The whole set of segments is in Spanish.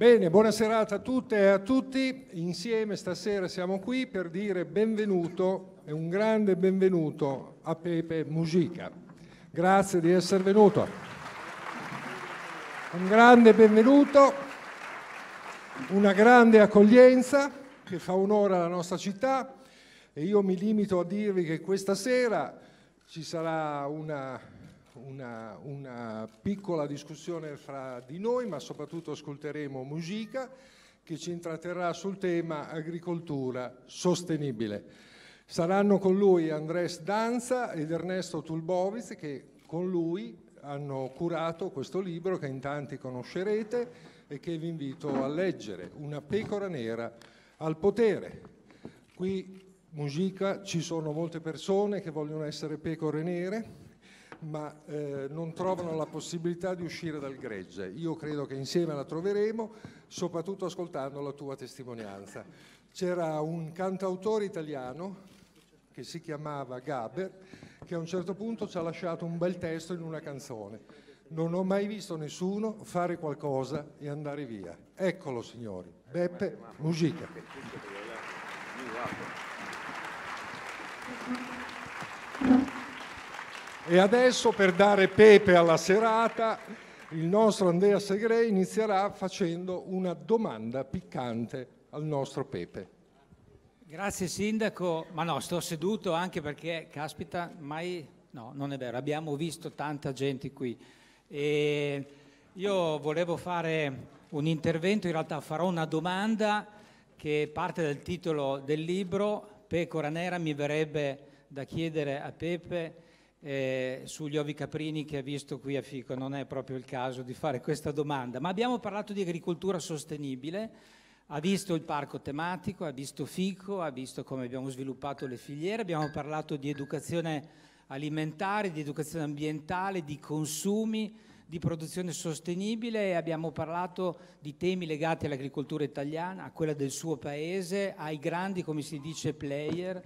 Bene, buona serata a tutte e a tutti. Insieme stasera siamo qui per dire benvenuto e un grande benvenuto a Pepe Mujica. Grazie di essere venuto. Un grande benvenuto, una grande accoglienza che fa onore alla nostra città e io mi limito a dirvi che questa sera ci sarà una una, una piccola discussione fra di noi, ma soprattutto ascolteremo musica che ci intratterrà sul tema agricoltura sostenibile. Saranno con lui Andres Danza ed Ernesto Tulbovic che con lui hanno curato questo libro che in tanti conoscerete e che vi invito a leggere, Una pecora nera al potere. Qui Musica ci sono molte persone che vogliono essere pecore nere, ma eh, non trovano la possibilità di uscire dal gregge. Io credo che insieme la troveremo, soprattutto ascoltando la tua testimonianza. C'era un cantautore italiano che si chiamava Gaber, che a un certo punto ci ha lasciato un bel testo in una canzone. Non ho mai visto nessuno fare qualcosa e andare via. Eccolo, signori. Beppe Musica. Grazie. E adesso per dare pepe alla serata, il nostro Andrea Segre inizierà facendo una domanda piccante al nostro Pepe. Grazie Sindaco, ma no, sto seduto anche perché, caspita, mai... No, non è vero, abbiamo visto tanta gente qui. E io volevo fare un intervento, in realtà farò una domanda che parte dal titolo del libro, Pecora Nera, mi verrebbe da chiedere a Pepe eh, sugli ovi caprini che ha visto qui a Fico, non è proprio il caso di fare questa domanda, ma abbiamo parlato di agricoltura sostenibile, ha visto il parco tematico, ha visto Fico, ha visto come abbiamo sviluppato le filiere, abbiamo parlato di educazione alimentare, di educazione ambientale, di consumi, di produzione sostenibile e abbiamo parlato di temi legati all'agricoltura italiana, a quella del suo paese, ai grandi, come si dice, player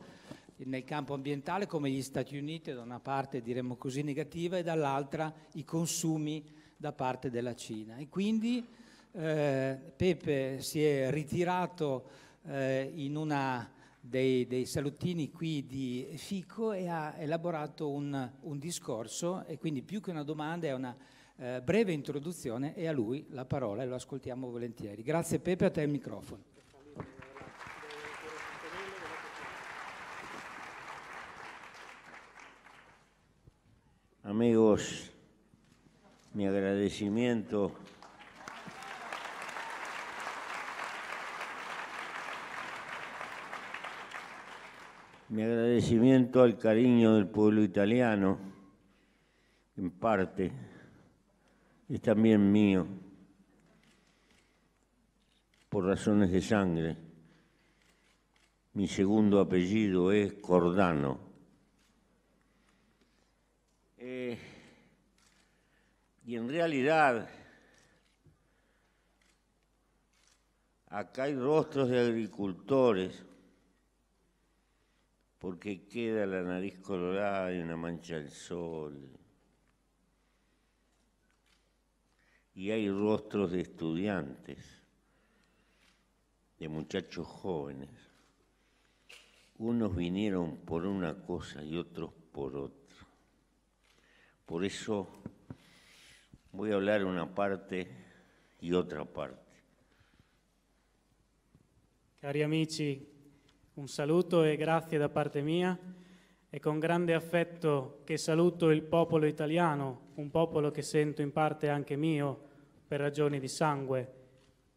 nel campo ambientale come gli Stati Uniti, da una parte diremmo così negativa e dall'altra i consumi da parte della Cina. E quindi eh, Pepe si è ritirato eh, in uno dei, dei, salottini qui di Fico e ha elaborato un, un, discorso e quindi più che una domanda è una eh, breve introduzione e a lui la parola e lo ascoltiamo volentieri. Grazie Pepe, a te il microfono. Amigos, mi agradecimiento. Mi agradecimiento al cariño del pueblo italiano, en parte, es también mío, por razones de sangre. Mi segundo apellido es Cordano. Y en realidad, acá hay rostros de agricultores, porque queda la nariz colorada y una mancha del sol. Y hay rostros de estudiantes, de muchachos jóvenes. Unos vinieron por una cosa y otros por otra. Por eso voy a hablar una parte y otra parte. Cari amici, un saluto e grazie da parte mia. È con grande affetto che saluto il popolo italiano, un popolo che sento in parte anche mio per ragioni di sangue.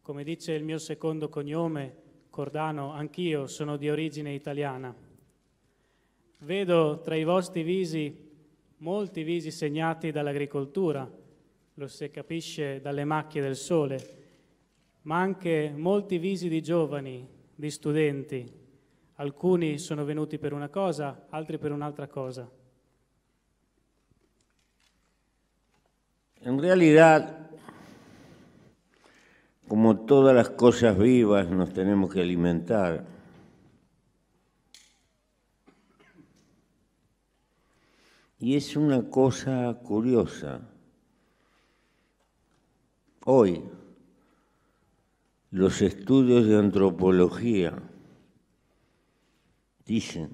Come dice il mio secondo cognome, Cordano, anch'io sono di origine italiana. Vedo tra i vostri visi molti visi segnati dall'agricoltura, lo si capisce dalle macchie del sole, ma anche molti visi di giovani, di studenti. Alcuni sono venuti per una cosa, altri per un'altra cosa. In realtà, come tutte le cose vivas, nos dobbiamo alimentare. E è una cosa curiosa. Hoy, los estudios de antropología dicen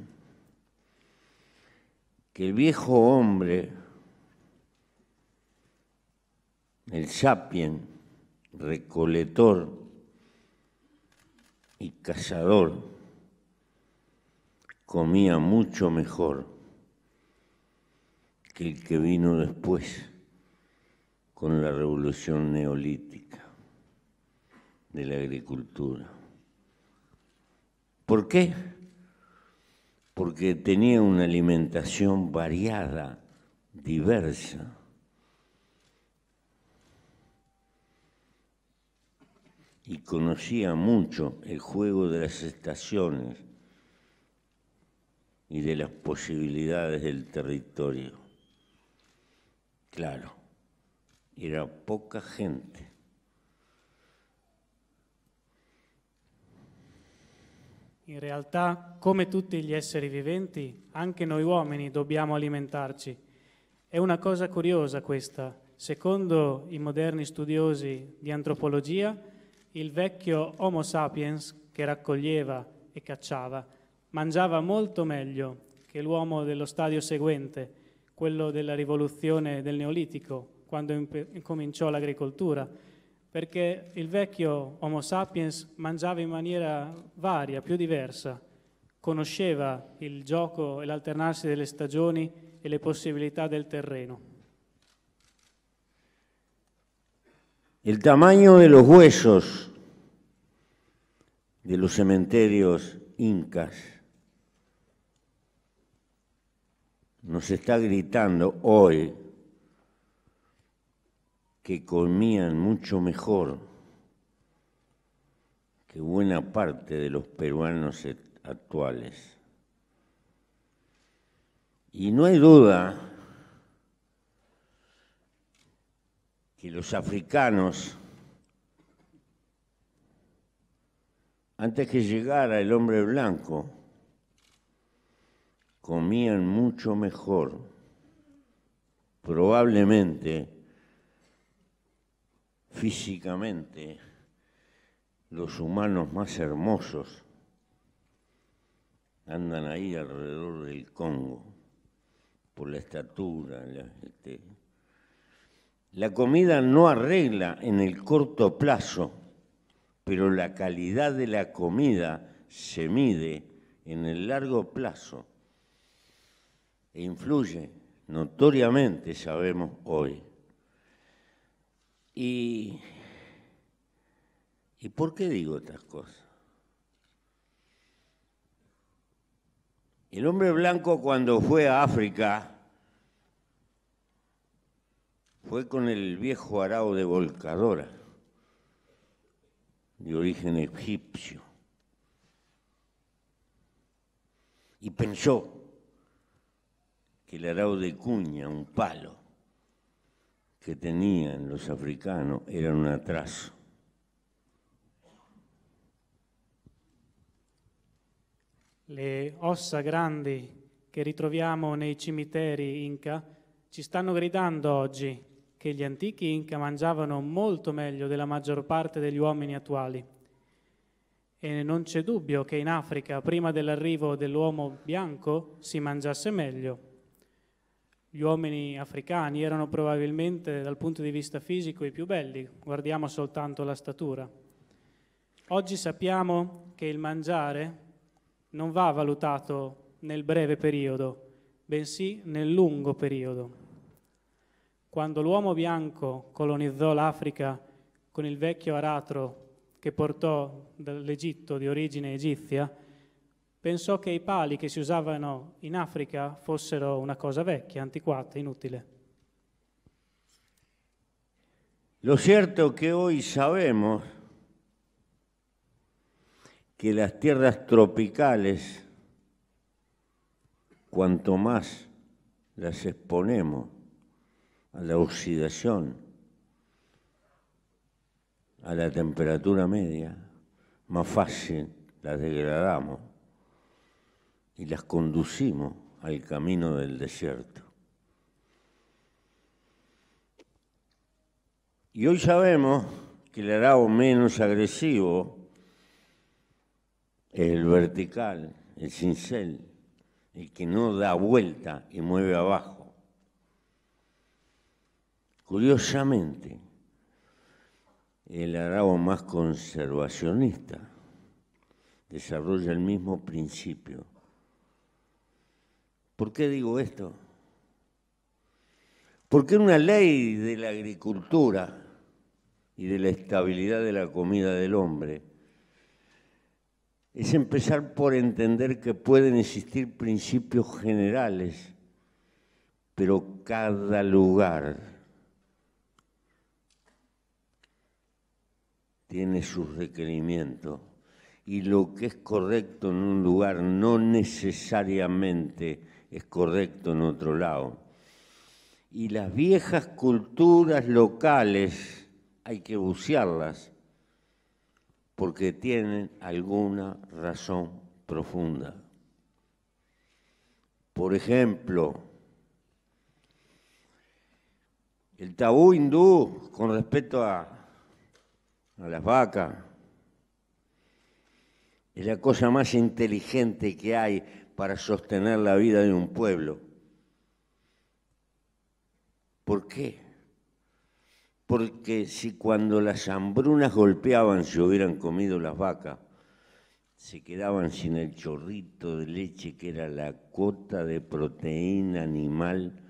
que el viejo hombre, el sapien, recolector y cazador, comía mucho mejor que el que vino después con la revolución neolítica de la agricultura. ¿Por qué? Porque tenía una alimentación variada, diversa. Y conocía mucho el juego de las estaciones y de las posibilidades del territorio. Claro era poca gente. In realtà, come tutti gli esseri viventi, anche noi uomini dobbiamo alimentarci. È una cosa curiosa questa. Secondo i moderni studiosi di antropologia, il vecchio Homo sapiens, che raccoglieva e cacciava, mangiava molto meglio che l'uomo dello stadio seguente, quello della rivoluzione del Neolitico quando incominciò l'agricoltura, perché il vecchio Homo sapiens mangiava in maniera varia, più diversa, conosceva il gioco e l'alternarsi delle stagioni e le possibilità del terreno. Il tamaño de los huesos de los cementerios incas nos está gritando hoy que comían mucho mejor que buena parte de los peruanos e-, actuales. Y no hay duda que los africanos, antes que llegara el hombre blanco, comían mucho mejor, probablemente físicamente los humanos más hermosos andan ahí alrededor del Congo, por la estatura. La, este. la comida no arregla en el corto plazo, pero la calidad de la comida se mide en el largo plazo e influye notoriamente, sabemos hoy. Y, ¿Y por qué digo estas cosas? El hombre blanco cuando fue a África fue con el viejo arao de volcadora de origen egipcio y pensó que el arao de cuña, un palo, que tenían los africanos era un atraso. Le ossa grandi che ritroviamo nei cimiteri inca ci stanno gridando oggi che gli antichi inca mangiavano molto meglio della maggior parte degli uomini attuali. E non c'è dubbio che in Africa, prima dell'arrivo dell'uomo bianco, si mangiasse meglio. Gli uomini africani erano probabilmente dal punto di vista fisico i più belli, guardiamo soltanto la statura. Oggi sappiamo che il mangiare non va valutato nel breve periodo, bensì nel lungo periodo. Quando l'uomo bianco colonizzò l'Africa con il vecchio aratro che portò dall'Egitto di origine egizia, pensò che i pali che si usavano in Africa fossero una cosa vecchia, antiquata, inutile. Lo certo è che oggi sappiamo che le tropicales, tropicali, quanto più le esponiamo alla ossidazione, alla temperatura media, più fácil las degradamos. y las conducimos al camino del desierto. Y hoy sabemos que el arabo menos agresivo es el vertical, el cincel, el que no da vuelta y mueve abajo. Curiosamente, el arabo más conservacionista desarrolla el mismo principio ¿Por qué digo esto? Porque una ley de la agricultura y de la estabilidad de la comida del hombre es empezar por entender que pueden existir principios generales, pero cada lugar tiene sus requerimientos y lo que es correcto en un lugar no necesariamente es correcto en otro lado. Y las viejas culturas locales hay que bucearlas porque tienen alguna razón profunda. Por ejemplo, el tabú hindú con respecto a, las vacas es la cosa más inteligente que hay para sostener la vida de un pueblo. ¿Por qué? Porque si cuando las hambrunas golpeaban se hubieran comido las vacas, se quedaban sin el chorrito de leche que era la cuota de proteína animal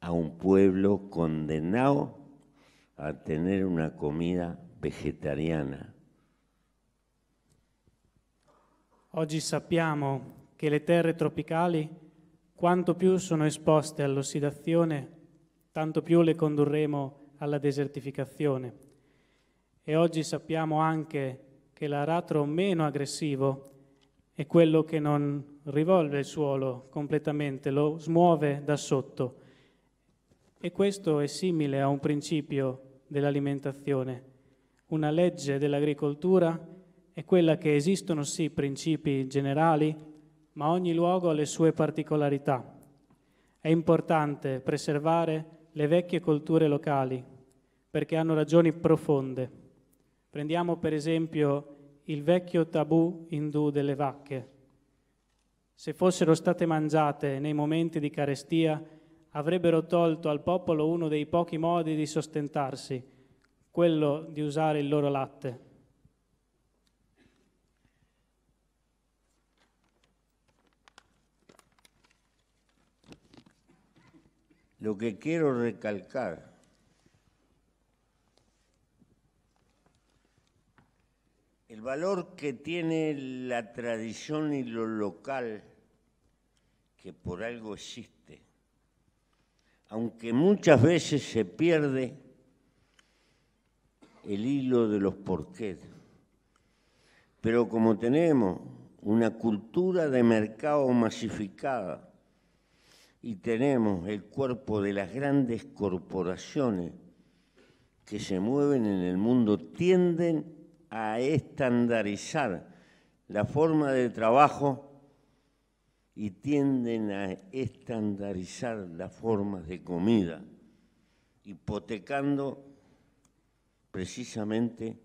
a un pueblo condenado a tener una comida vegetariana. Oggi sappiamo che le terre tropicali, quanto più sono esposte all'ossidazione, tanto più le condurremo alla desertificazione. E oggi sappiamo anche che l'aratro meno aggressivo è quello che non rivolve il suolo completamente, lo smuove da sotto. E questo è simile a un principio dell'alimentazione. Una legge dell'agricoltura è quella che esistono sì principi generali, ma ogni luogo ha le sue particolarità. È importante preservare le vecchie culture locali perché hanno ragioni profonde. Prendiamo per esempio il vecchio tabù indù delle vacche. Se fossero state mangiate nei momenti di carestia, avrebbero tolto al popolo uno dei pochi modi di sostentarsi, quello di usare il loro latte. Lo que quiero recalcar El valor que tiene la tradición y lo local, que por algo existe, aunque muchas veces se pierde el hilo de los porqués. Pero como tenemos una cultura de mercado masificada, y tenemos el cuerpo de las grandes corporaciones que se mueven en el mundo tienden a estandarizar la forma de trabajo y tienden a estandarizar las formas de comida, hipotecando precisamente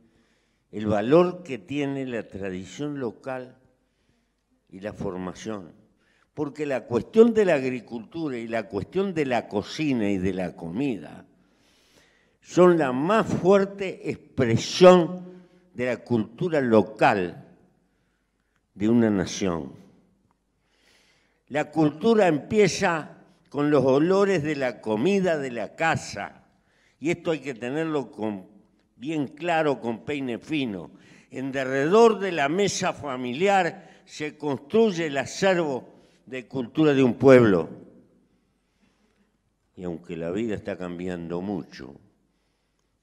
el valor que tiene la tradición local y la formación. Porque la cuestión de la agricultura y la cuestión de la cocina y de la comida son la más fuerte expresión de la cultura local de una nación. La cultura empieza con los olores de la comida de la casa, y esto hay que tenerlo bien claro con peine fino. En derredor de la mesa familiar se construye el acervo de cultura de un pueblo. Y aunque la vida está cambiando mucho,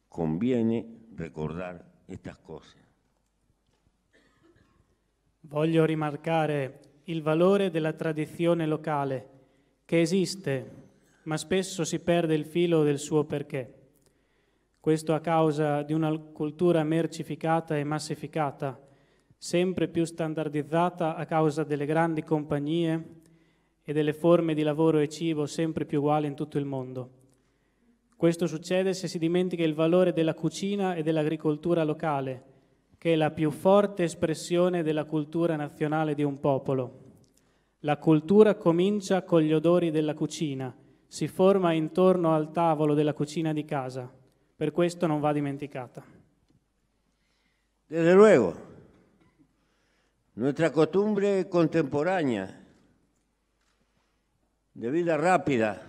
conviene recordar estas cose. Voglio rimarcare il valore della tradizione locale, che esiste, ma spesso si perde il filo del suo perché. Questo a causa di una cultura mercificata e massificata, sempre più standardizzata a causa delle grandi compagnie e delle forme di lavoro e cibo sempre più uguali in tutto il mondo. Questo succede se si dimentica il valore della cucina e dell'agricoltura locale, che è la più forte espressione della cultura nazionale di un popolo. La cultura comincia con gli odori della cucina, si forma intorno al tavolo della cucina di casa, per questo non va dimenticata. Desde luego, nuestra costumbre contemporanea de vida rápida,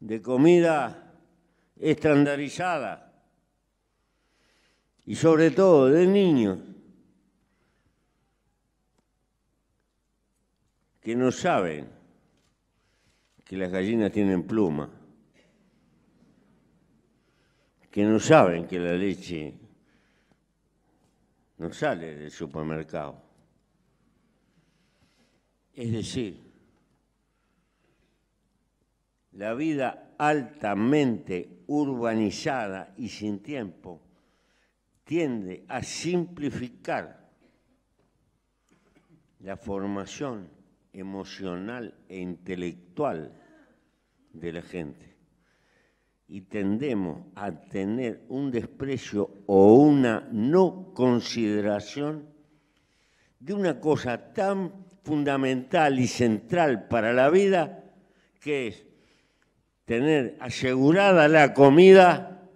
de comida estandarizada y sobre todo de niños que no saben que las gallinas tienen pluma, que no saben que la leche no sale del supermercado es decir, la vida altamente urbanizada y sin tiempo tiende a simplificar la formación emocional e intelectual de la gente y tendemos a tener un desprecio o una no consideración de una cosa tan fundamental y central para la vida, que es tener asegurada la comida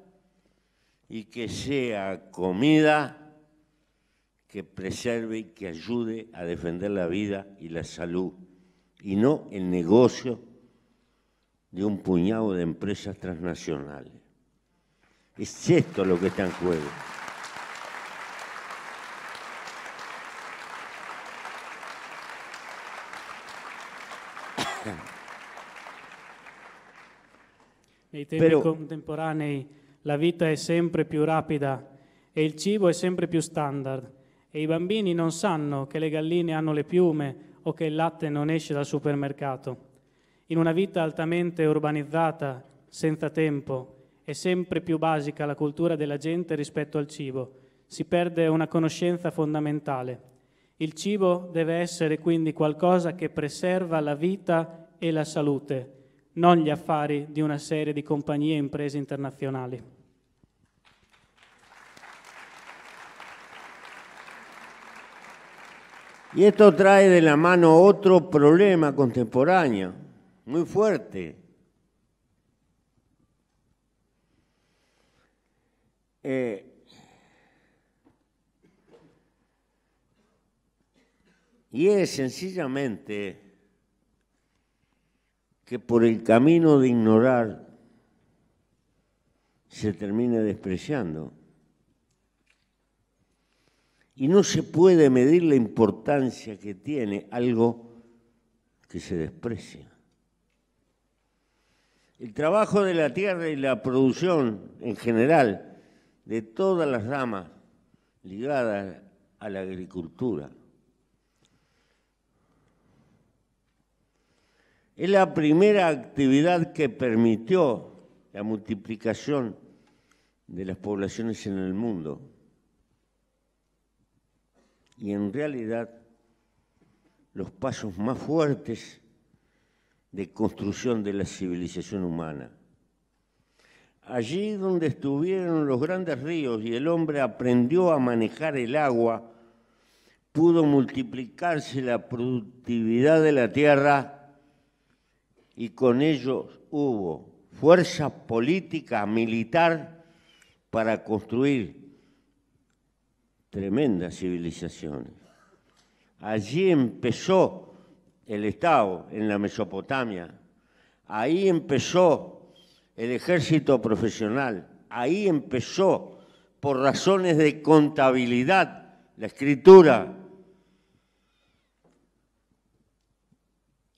y que sea comida que preserve y que ayude a defender la vida y la salud, y no el negocio de un puñado de empresas transnacionales. Es esto lo que está en juego. Nei tempi però, contemporanei la vita è sempre più rapida e il cibo è sempre più standard e i bambini non sanno che le galline hanno le piume o che il latte non esce dal supermercato. In una vita altamente urbanizzata, senza tempo, è sempre più basica la cultura della gente rispetto al cibo. Si perde una conoscenza fondamentale. Il cibo deve essere quindi qualcosa che preserva la vita e la salute, non gli affari di una serie di compagnie e imprese internazionali. Y esto trae de la mano otro problema contemporáneo, muy fuerte. Eh, y es sencillamente que por el camino de ignorar se termina despreciando. Y no se puede medir la importancia que tiene algo que se desprecia. El trabajo de la tierra y la producción en general de todas las ramas ligadas a la agricultura Es la primera actividad que permitió la multiplicación de las poblaciones en el mundo. Y en realidad los pasos más fuertes de construcción de la civilización humana. Allí donde estuvieron los grandes ríos y el hombre aprendió a manejar el agua, pudo multiplicarse la productividad de la tierra y con ellos hubo fuerza política, militar, para construir tremendas civilizaciones. Allí empezó el Estado en la Mesopotamia, ahí empezó el ejército profesional, ahí empezó por razones de contabilidad la escritura,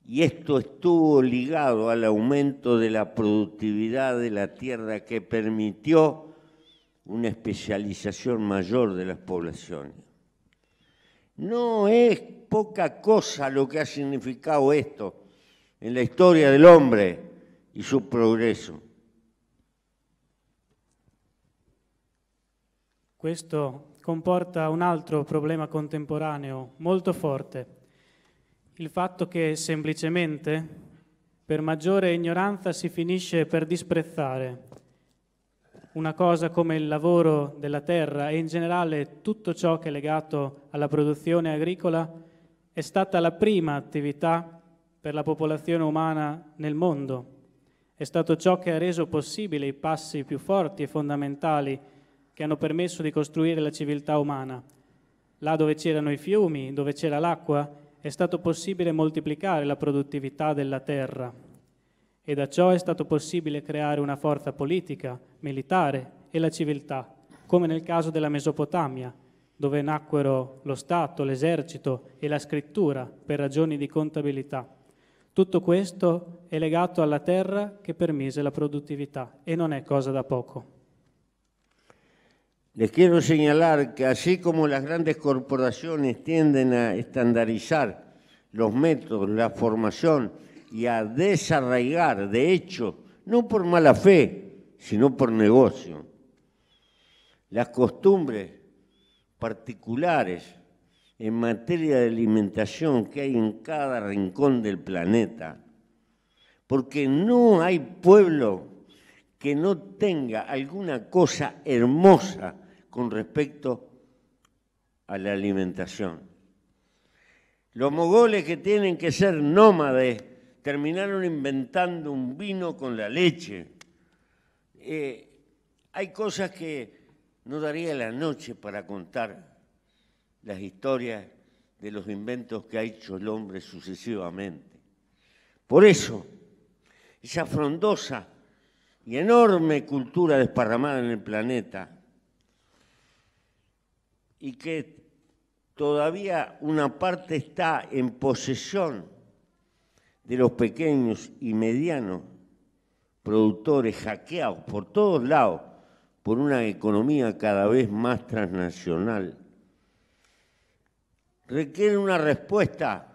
y esto estuvo ligado al aumento de la productividad de la tierra que permitió una especialización mayor de las poblaciones. No es poca cosa lo que ha significado esto en la historia del hombre y su progreso. Esto comporta un otro problema contemporáneo muy forte, il fatto che semplicemente per maggiore ignoranza si finisce per disprezzare una cosa come il lavoro della terra e in generale tutto ciò che è legato alla produzione agricola è stata la prima attività per la popolazione umana nel mondo. È stato ciò che ha reso possibile i passi più forti e fondamentali che hanno permesso di costruire la civiltà umana. Là dove c'erano i fiumi, dove c'era l'acqua, è stato possibile moltiplicare la produttività della terra e da ciò è stato possibile creare una forza politica, militare e la civiltà, come nel caso della Mesopotamia, dove nacquero lo Stato, l'esercito e la scrittura per ragioni di contabilità. Tutto questo è legato alla terra che permise la produttività e non è cosa da poco. Les quiero señalar que así como las grandes corporaciones tienden a estandarizar los métodos, la formación y a desarraigar, de hecho, no por mala fe, sino por negocio, las costumbres particulares en materia de alimentación que hay en cada rincón del planeta, porque no hay pueblo que no tenga alguna cosa hermosa con respecto a la alimentación. Los mogoles que tienen que ser nómades terminaron inventando un vino con la leche. Eh, hay cosas que no daría la noche para contar las historias de los inventos que ha hecho el hombre sucesivamente. Por eso, esa frondosa y enorme cultura desparramada en el planeta y que todavía una parte está en posesión de los pequeños y medianos productores hackeados por todos lados por una economía cada vez más transnacional, requiere una respuesta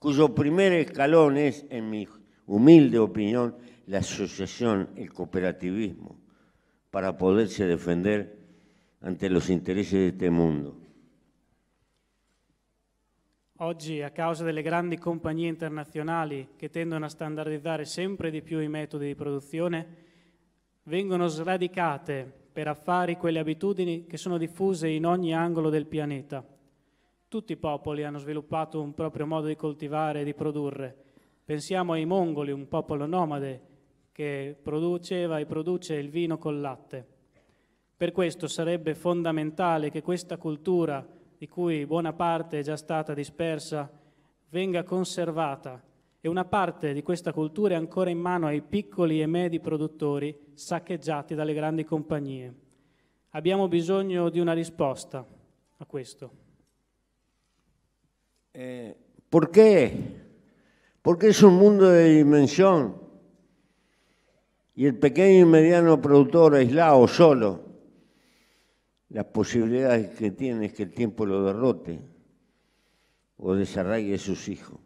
cuyo primer escalón es, en mi humilde opinión, la asociación, el cooperativismo, para poderse defender ante los intereses de este mundo. Oggi, a causa delle grandi compagnie internazionali che tendono a standardizzare sempre di più i metodi di produzione, vengono sradicate per affari quelle abitudini che sono diffuse in ogni angolo del pianeta. Tutti i popoli hanno sviluppato un proprio modo di coltivare e di produrre. Pensiamo ai mongoli, un popolo nomade che produceva e produce il vino col latte. Per questo sarebbe fondamentale che questa cultura, di cui buona parte è già stata dispersa, venga conservata e una parte di questa cultura è ancora in mano ai piccoli e medi produttori saccheggiati dalle grandi compagnie. Abbiamo bisogno di una risposta a questo. Eh, perché? Porque es un mondo di dimensioni e il piccolo e mediano produttore è là o solo las posibilidades que tiene es que el tiempo lo derrote o desarraigue sus hijos.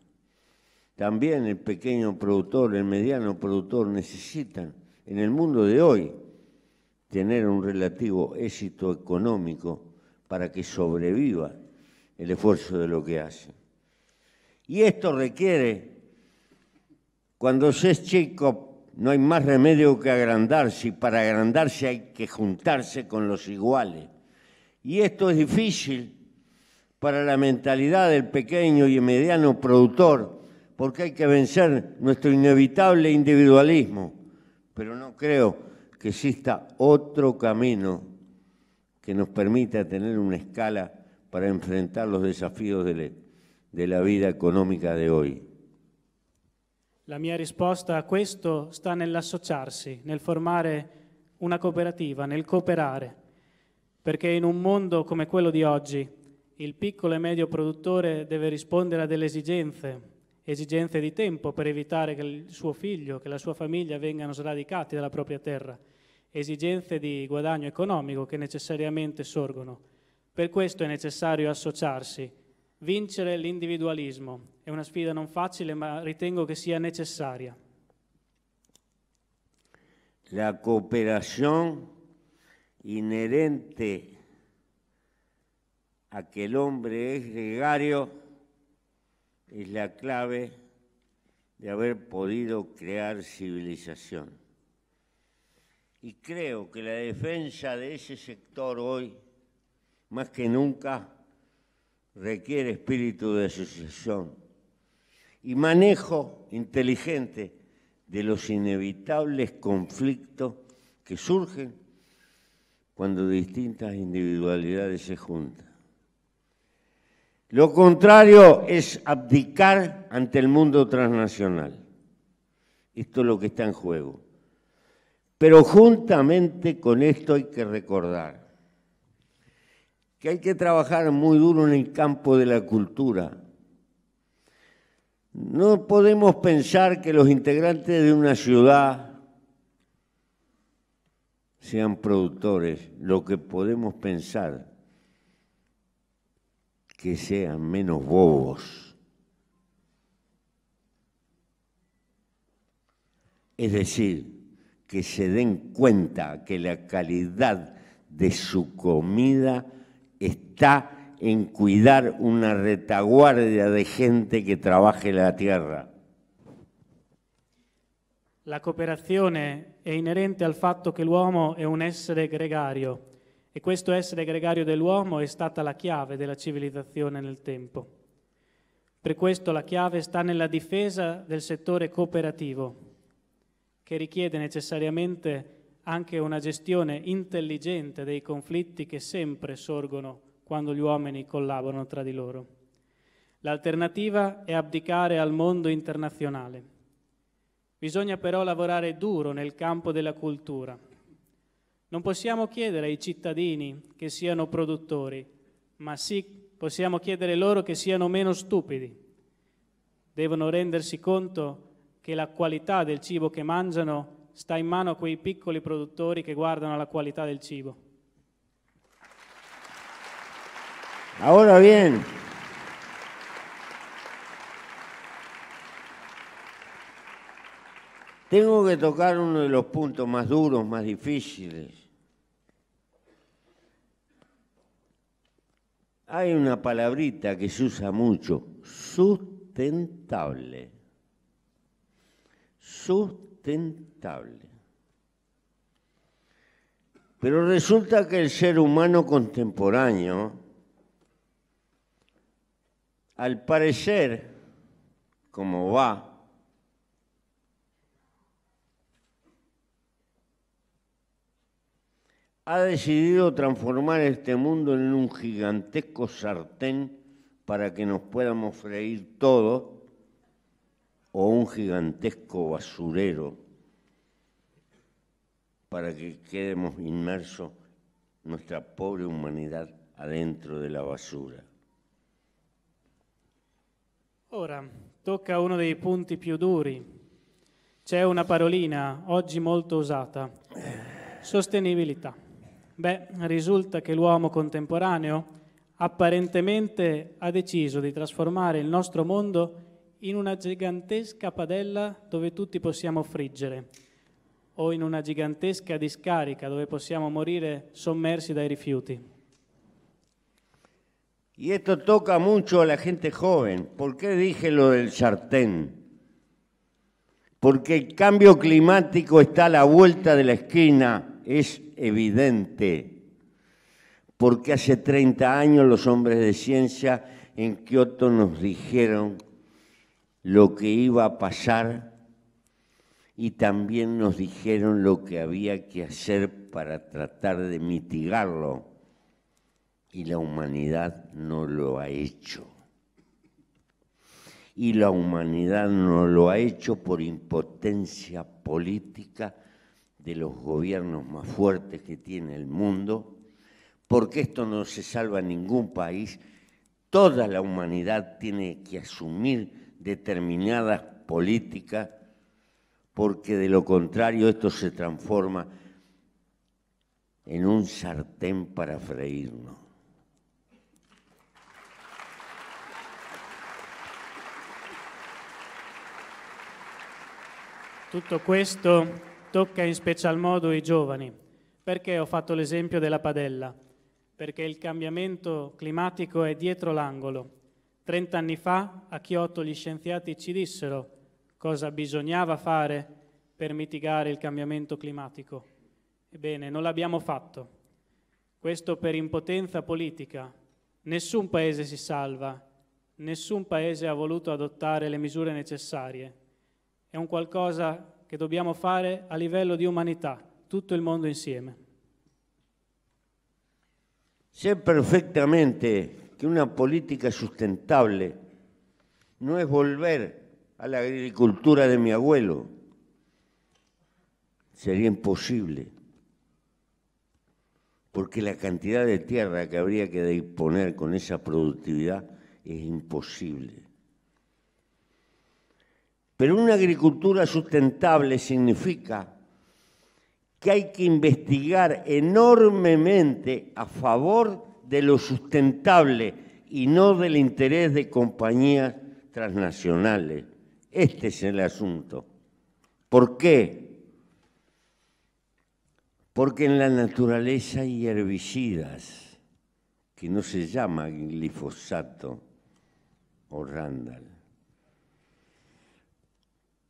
También el pequeño productor, el mediano productor necesitan en el mundo de hoy tener un relativo éxito económico para que sobreviva el esfuerzo de lo que hace. Y esto requiere, cuando se es chico, no hay más remedio que agrandarse y para agrandarse hay que juntarse con los iguales. Y esto es difícil para la mentalidad del pequeño y mediano productor, porque hay que vencer nuestro inevitable individualismo. Pero no creo que exista otro camino que nos permita tener una escala para enfrentar los desafíos de, la vida económica de hoy. La mia respuesta a questo sta nell'associarsi, nel formar una cooperativa, nel cooperar. perché in un mondo come quello di oggi il piccolo e medio produttore deve rispondere a delle esigenze, esigenze di tempo per evitare che il suo figlio, che la sua famiglia vengano sradicati dalla propria terra, esigenze di guadagno economico che necessariamente sorgono. Per questo è necessario associarsi, vincere l'individualismo. È una sfida non facile ma ritengo che sia necessaria. La cooperazione inherente a que el hombre es gregario es la clave de haber podido crear civilización. Y creo que la defensa de ese sector hoy, más que nunca, requiere espíritu de asociación y manejo inteligente de los inevitables conflictos que surgen cuando distintas individualidades se juntan. Lo contrario es abdicar ante el mundo transnacional. Esto es lo que está en juego. Pero juntamente con esto hay que recordar que hay que trabajar muy duro en el campo de la cultura. No podemos pensar que los integrantes de una ciudad sean productores, lo que podemos pensar, que sean menos bobos. Es decir, que se den cuenta que la calidad de su comida está en cuidar una retaguardia de gente que trabaje la tierra. La cooperación è inerente al fatto che l'uomo è un essere gregario e questo essere gregario dell'uomo è stata la chiave della civilizzazione nel tempo. Per questo la chiave sta nella difesa del settore cooperativo, che richiede necessariamente anche una gestione intelligente dei conflitti che sempre sorgono quando gli uomini collaborano tra di loro. L'alternativa è abdicare al mondo internazionale Bisogna però lavorare duro nel campo della cultura. Non possiamo chiedere ai cittadini che siano produttori, ma sì possiamo chiedere loro che siano meno stupidi. Devono rendersi conto che la qualità del cibo che mangiano sta in mano a quei piccoli produttori che guardano la qualità del cibo. Ora viene. Tengo que tocar uno de los puntos más duros, más difíciles. Hay una palabrita que se usa mucho, sustentable. Sustentable. Pero resulta que el ser humano contemporáneo, al parecer, como va, ha decidido transformar este mundo en un gigantesco sartén para que nos podamos freír todo, o un gigantesco basurero para que quedemos inmersos nuestra pobre humanidad adentro de la basura. Ora toca uno los punti più duri. C'è una parolina oggi molto usata, sostenibilità. Beh, risulta che l'uomo contemporaneo apparentemente ha deciso di trasformare il nostro mondo in una gigantesca padella dove tutti possiamo friggere o in una gigantesca discarica dove possiamo morire sommersi dai rifiuti. Y esto toca mucho a la gente joven. ¿Por qué dije lo del sartén? Porque el cambio climático está a la vuelta de la esquina, es evidente, porque hace 30 años los hombres de ciencia en Kioto nos dijeron lo que iba a pasar y también nos dijeron lo que había que hacer para tratar de mitigarlo. Y la humanidad no lo ha hecho. Y la humanidad no lo ha hecho por impotencia política de los gobiernos más fuertes que tiene el mundo, porque esto no se salva a ningún país, toda la humanidad tiene que asumir determinadas políticas, porque de lo contrario esto se transforma en un sartén para freírnos. Tutto questo tocca in special modo i giovani. Perché ho fatto l'esempio della padella? Perché il cambiamento climatico è dietro l'angolo. Trent'anni fa a Kyoto gli scienziati ci dissero cosa bisognava fare per mitigare il cambiamento climatico. Ebbene, non l'abbiamo fatto. Questo per impotenza politica. Nessun paese si salva, nessun paese ha voluto adottare le misure necessarie. È un qualcosa que debemos hacer a nivel de humanidad, todo el mundo insieme. Sé perfectamente que una política sustentable no es volver a la agricultura de mi abuelo. Sería imposible, porque la cantidad de tierra que habría que disponer con esa productividad es imposible. Pero una agricultura sustentable significa que hay que investigar enormemente a favor de lo sustentable y no del interés de compañías transnacionales. Este es el asunto. ¿Por qué? Porque en la naturaleza hay herbicidas, que no se llama glifosato o Randall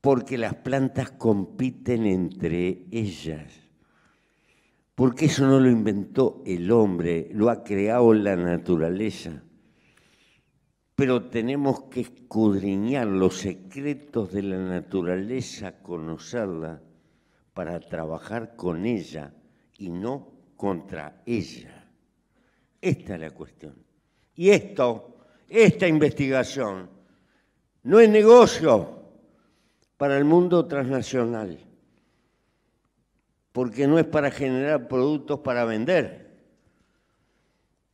porque las plantas compiten entre ellas. Porque eso no lo inventó el hombre, lo ha creado la naturaleza. Pero tenemos que escudriñar los secretos de la naturaleza, conocerla, para trabajar con ella y no contra ella. Esta es la cuestión. Y esto, esta investigación, no es negocio para el mundo transnacional, porque no es para generar productos para vender.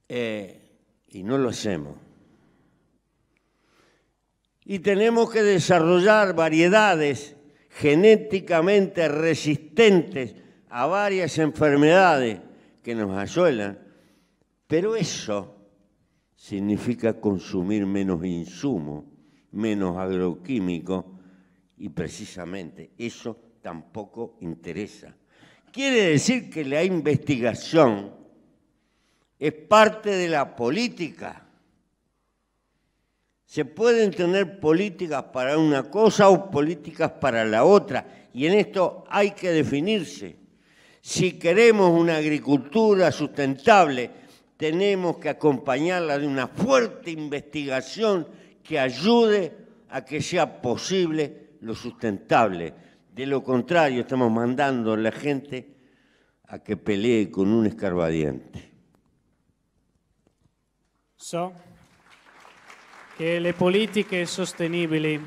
Eh, y no lo hacemos. Y tenemos que desarrollar variedades genéticamente resistentes a varias enfermedades que nos asuelan, pero eso significa consumir menos insumo, menos agroquímico. Y precisamente eso tampoco interesa. Quiere decir que la investigación es parte de la política. Se pueden tener políticas para una cosa o políticas para la otra, y en esto hay que definirse. Si queremos una agricultura sustentable, tenemos que acompañarla de una fuerte investigación que ayude a que sea posible lo sustentable. De lo contrario, estamos mandando a la gente a que pelee con un escarbadiente. So che le politiche sostenibili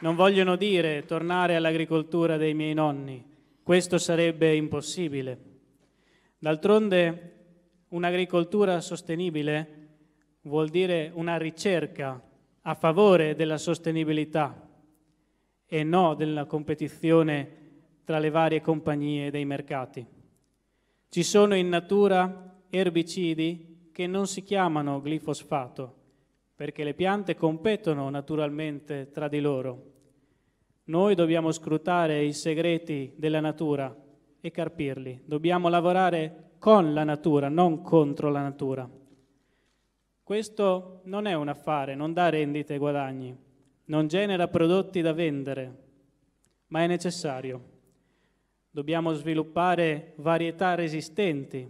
non vogliono dire tornare all'agricoltura dei miei nonni, questo sarebbe impossibile. D'altronde un'agricoltura sostenibile vuol dire una ricerca a favore della sostenibilità e no della competizione tra le varie compagnie dei mercati. Ci sono in natura erbicidi che non si chiamano glifosfato, perché le piante competono naturalmente tra di loro. Noi dobbiamo scrutare i segreti della natura e carpirli. Dobbiamo lavorare con la natura, non contro la natura. Questo non è un affare, non dà rendite e guadagni, non genera prodotti da vendere, ma è necessario. Dobbiamo sviluppare varietà resistenti,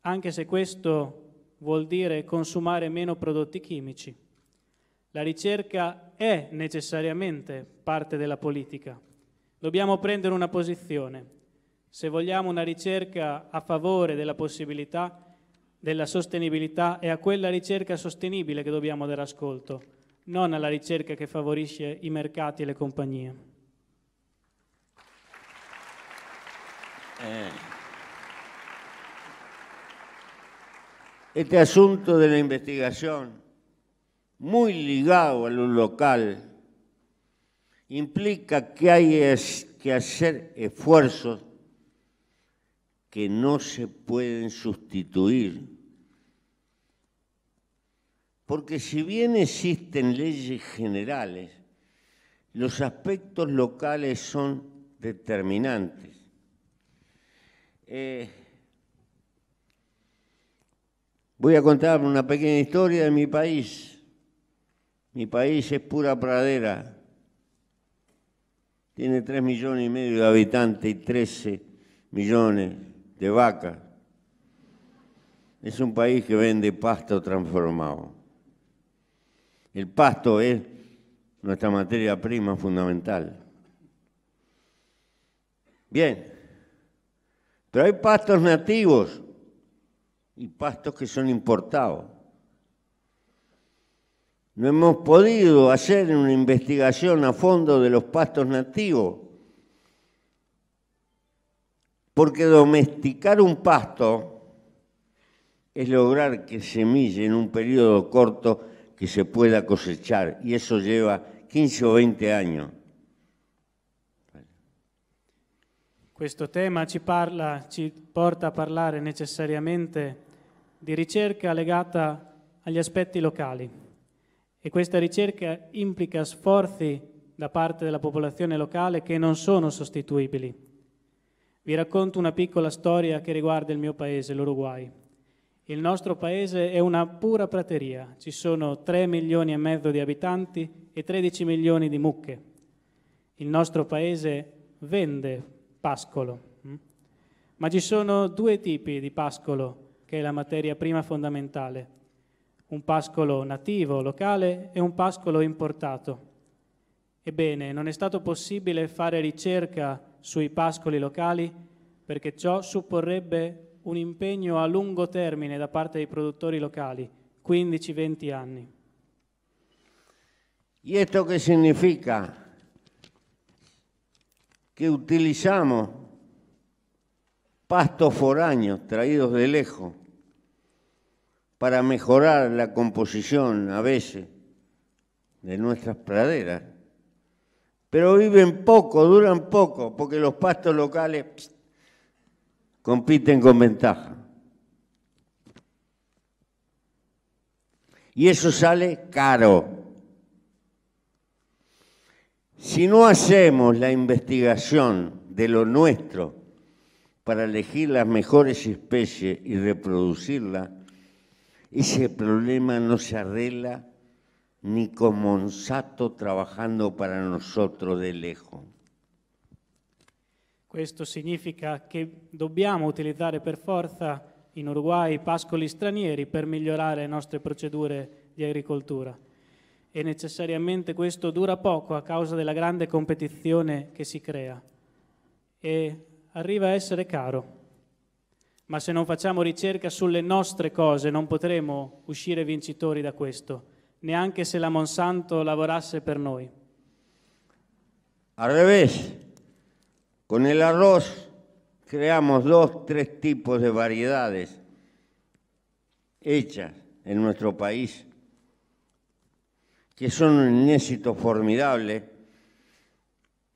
anche se questo vuol dire consumare meno prodotti chimici. La ricerca è necessariamente parte della politica. Dobbiamo prendere una posizione. Se vogliamo una ricerca a favore della possibilità della sostenibilità, è a quella ricerca sostenibile che dobbiamo dare ascolto a la ricerca che favorisce i mercati y e las compañías. Eh. Este asunto de la investigación, muy ligado a lo local, implica que hay que hacer esfuerzos que no se pueden sustituir porque si bien existen leyes generales, los aspectos locales son determinantes. Eh, voy a contar una pequeña historia de mi país. Mi país es pura pradera. Tiene 3 millones y medio de habitantes y 13 millones de vacas. Es un país que vende pasto transformado. El pasto es nuestra materia prima fundamental. Bien, pero hay pastos nativos y pastos que son importados. No hemos podido hacer una investigación a fondo de los pastos nativos, porque domesticar un pasto es lograr que semille en un periodo corto que se pueda cosechar. Y eso lleva 15 o 20 años. Questo tema ci, parla, ci porta a parlare necessariamente di ricerca legata agli aspetti locali e questa ricerca implica sforzi da parte della popolazione locale che non sono sostituibili. Vi racconto una piccola storia che riguarda il mio paese, l'Uruguay. Il nostro paese è una pura prateria, ci sono 3 milioni e mezzo di abitanti e 13 milioni di mucche. Il nostro paese vende pascolo, mm? ma ci sono due tipi di pascolo che è la materia prima fondamentale, un pascolo nativo, locale e un pascolo importato. Ebbene, non è stato possibile fare ricerca sui pascoli locali perché ciò supporrebbe un impegno a lungo termine da parte dei produttori locali, 15-20 anni. ¿Y esto qué significa? Que utilizamos pastos foráneos traídos de lejos para mejorar la composición a veces de nuestras praderas. Pero viven poco, duran poco, porque los pastos locales compiten con ventaja. Y eso sale caro. Si no hacemos la investigación de lo nuestro para elegir las mejores especies y reproducirlas, ese problema no se arregla ni con Monsanto trabajando para nosotros de lejos. Questo significa che dobbiamo utilizzare per forza in Uruguay pascoli stranieri per migliorare le nostre procedure di agricoltura e necessariamente questo dura poco a causa della grande competizione che si crea e arriva a essere caro. Ma se non facciamo ricerca sulle nostre cose non potremo uscire vincitori da questo, neanche se la Monsanto lavorasse per noi. Arrivederci. Con el arroz creamos dos, tres tipos de variedades hechas en nuestro país, que son un éxito formidable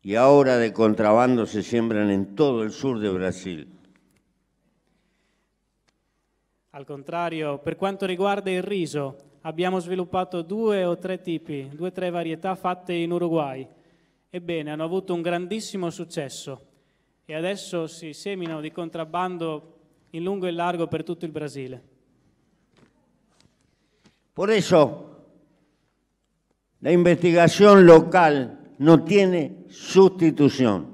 y ahora de contrabando se siembran en todo el sur de Brasil. Al contrario, per cuanto riguarda el riso, hemos sviluppato due o tre tipi, dos o tre varietà fatte in Uruguay. Ebbene, han avuto un grandissimo successo e adesso si seminano de contrabando in lungo y e largo per todo el Brasil Por eso, la investigación local no tiene sustitución.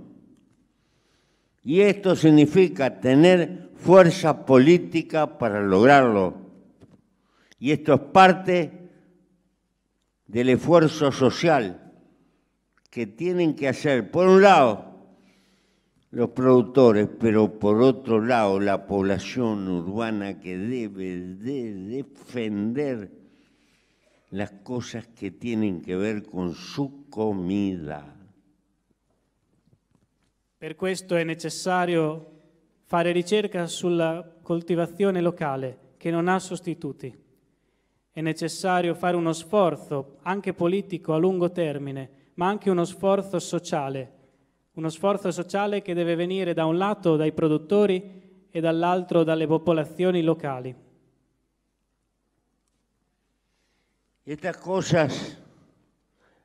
Y esto significa tener fuerza política para lograrlo. Y esto es parte del esfuerzo social que tienen que hacer, por un lado, los productores, pero por otro lado la población urbana que debe de defender las cosas que tienen che ver con su comida. Per questo è necessario fare ricerca sulla coltivazione locale che non ha sostituti. È necessario fare uno sforzo anche politico a lungo termine, ma anche uno sforzo sociale uno sforzo sociale che deve venire da un lato dai produttori e dall'altro dalle popolazioni locali. Queste cose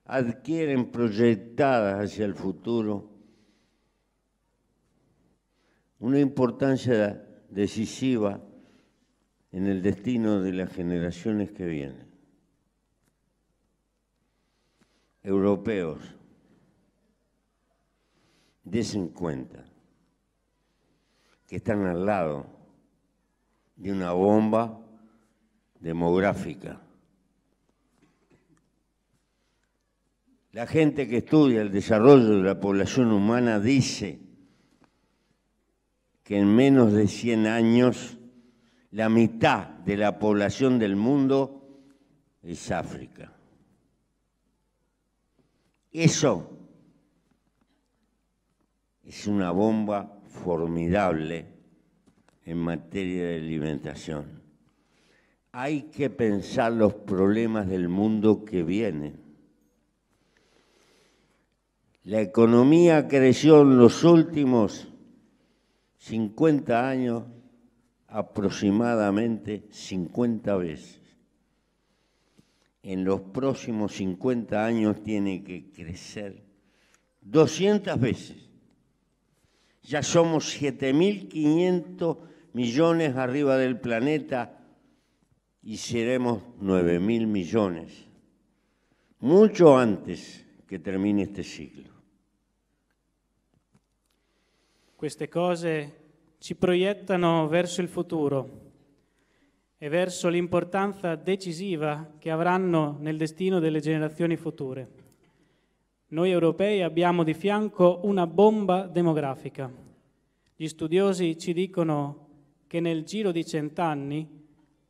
adquieren proyectadas hacia il futuro una importanza decisiva nel destino delle generazioni che que vienen, europeos. desen cuenta que están al lado de una bomba demográfica. La gente que estudia el desarrollo de la población humana dice que en menos de 100 años la mitad de la población del mundo es África. Eso es una bomba formidable en materia de alimentación. Hay que pensar los problemas del mundo que viene. La economía creció en los últimos 50 años aproximadamente 50 veces. En los próximos 50 años tiene que crecer 200 veces. Ya somos 7.500 millones arriba del planeta y seremos 9.000 millones, mucho antes che termine este siglo. Queste cose ci proiettano verso il futuro e verso l'importanza decisiva che avranno nel destino delle generazioni future. Noi europei abbiamo di fianco una bomba demografica. Gli studiosi ci dicono che nel giro di cent'anni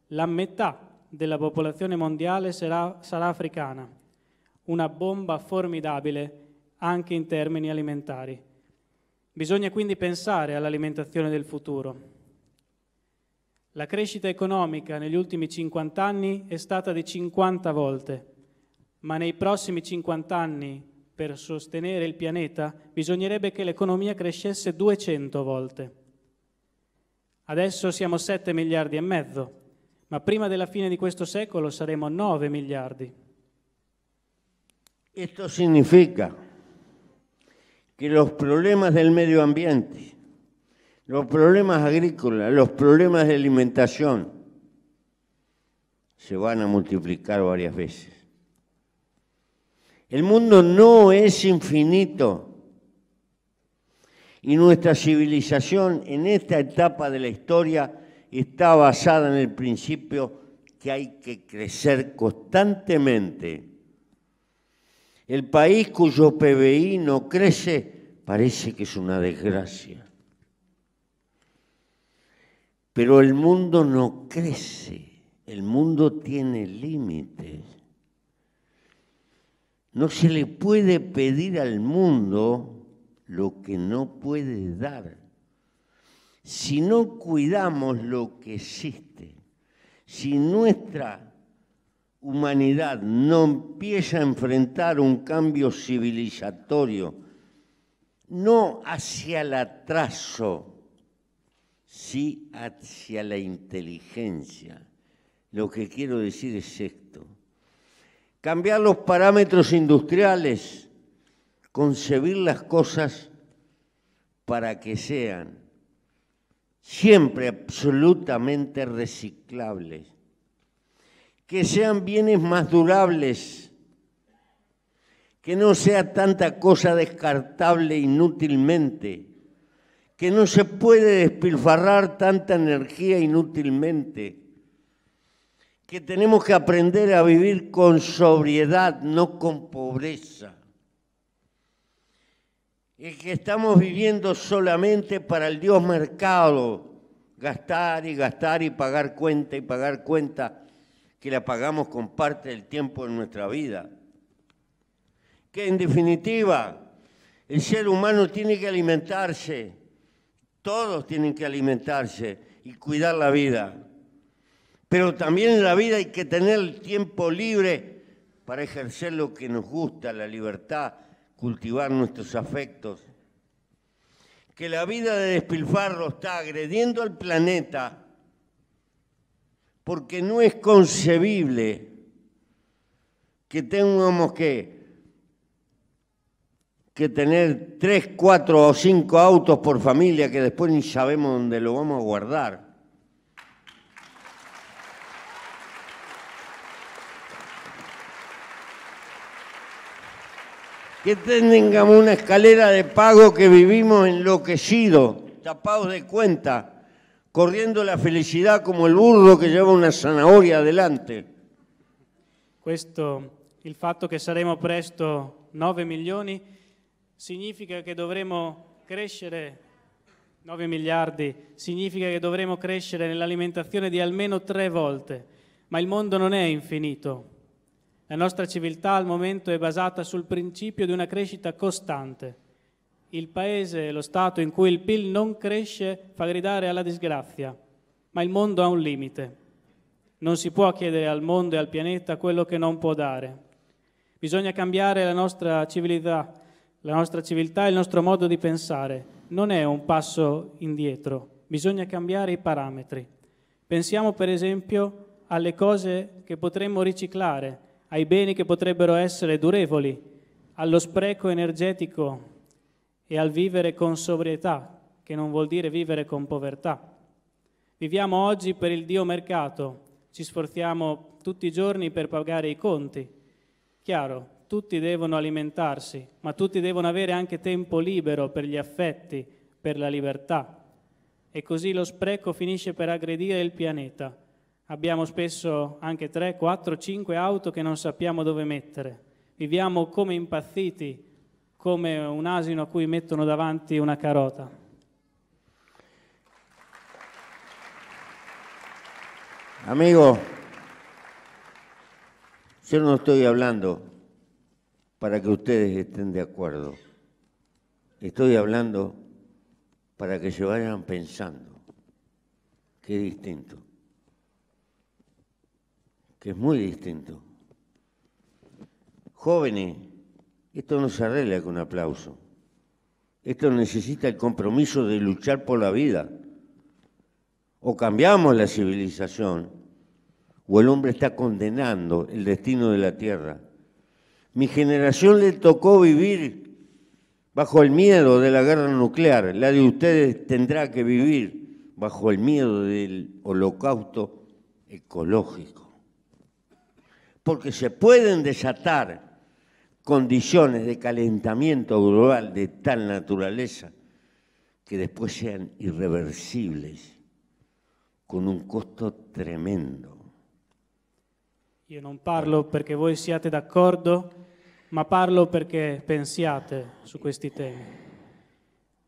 la metà della popolazione mondiale sarà, sarà africana, una bomba formidabile anche in termini alimentari. Bisogna quindi pensare all'alimentazione del futuro. La crescita economica negli ultimi 50 anni è stata di 50 volte, ma nei prossimi 50 anni per sostenere il pianeta bisognerebbe che l'economia crescesse 200 volte. Adesso siamo 7 miliardi e mezzo, ma prima della fine di questo secolo saremo 9 miliardi. Questo significa che i problemi del medio ambiente, los problemas agrícolas, los problemas de alimentación se van a moltiplicare varie volte. El mundo no es infinito. Y nuestra civilización en esta etapa de la historia está basada en el principio que hay que crecer constantemente. El país cuyo PBI no crece parece que es una desgracia. Pero el mundo no crece, el mundo tiene límites. No se le puede pedir al mundo lo que no puede dar. Si no cuidamos lo que existe, si nuestra humanidad no empieza a enfrentar un cambio civilizatorio, no hacia el atraso, sino hacia la inteligencia. Lo que quiero decir es esto cambiar los parámetros industriales, concebir las cosas para que sean siempre absolutamente reciclables, que sean bienes más durables, que no sea tanta cosa descartable inútilmente, que no se puede despilfarrar tanta energía inútilmente que tenemos que aprender a vivir con sobriedad, no con pobreza. Y que estamos viviendo solamente para el Dios mercado, gastar y gastar y pagar cuenta y pagar cuenta, que la pagamos con parte del tiempo de nuestra vida. Que en definitiva, el ser humano tiene que alimentarse, todos tienen que alimentarse y cuidar la vida pero también en la vida hay que tener el tiempo libre para ejercer lo que nos gusta, la libertad, cultivar nuestros afectos. Que la vida de despilfarro está agrediendo al planeta porque no es concebible que tengamos que, que tener tres, cuatro o cinco autos por familia que después ni sabemos dónde lo vamos a guardar. que tengamos una escalera de pago que vivimos enloquecidos, tapados de cuenta, corriendo la felicidad como il burro che lleva una zanahoria adelante. Questo, il fatto che saremo presto 9 milioni, significa che dovremo crescere 9 miliardi, significa che dovremo crescere nell'alimentazione di almeno tre volte, ma il mondo non è infinito. La nostra civiltà al momento è basata sul principio di una crescita costante. Il paese, lo Stato in cui il PIL non cresce fa gridare alla disgrazia, ma il mondo ha un limite. Non si può chiedere al mondo e al pianeta quello che non può dare. Bisogna cambiare la nostra civiltà, la nostra civiltà e il nostro modo di pensare. Non è un passo indietro, bisogna cambiare i parametri. Pensiamo per esempio alle cose che potremmo riciclare, ai beni che potrebbero essere durevoli, allo spreco energetico e al vivere con sobrietà, che non vuol dire vivere con povertà. Viviamo oggi per il Dio mercato, ci sforziamo tutti i giorni per pagare i conti. Chiaro, tutti devono alimentarsi, ma tutti devono avere anche tempo libero per gli affetti, per la libertà. E così lo spreco finisce per aggredire il pianeta Abbiamo spesso anche 3, 4, 5 auto che non sappiamo dove mettere. Viviamo come impazziti, come un asino a cui mettono davanti una carota. Amigo, io non sto parlando per che ustedes estén de acuerdo. Estoy hablando para que se vayan pensando. Qué distinto. que es muy distinto. Jóvenes, esto no se arregla con aplauso. Esto necesita el compromiso de luchar por la vida. O cambiamos la civilización, o el hombre está condenando el destino de la tierra. Mi generación le tocó vivir bajo el miedo de la guerra nuclear. La de ustedes tendrá que vivir bajo el miedo del holocausto ecológico. porque se pueden desatar condiciones de calentamiento global de tal naturaleza que después sean irreversibles, con un costo tremendo. Io non parlo perché voi siate d'accordo, ma parlo perché pensiate su questi temi.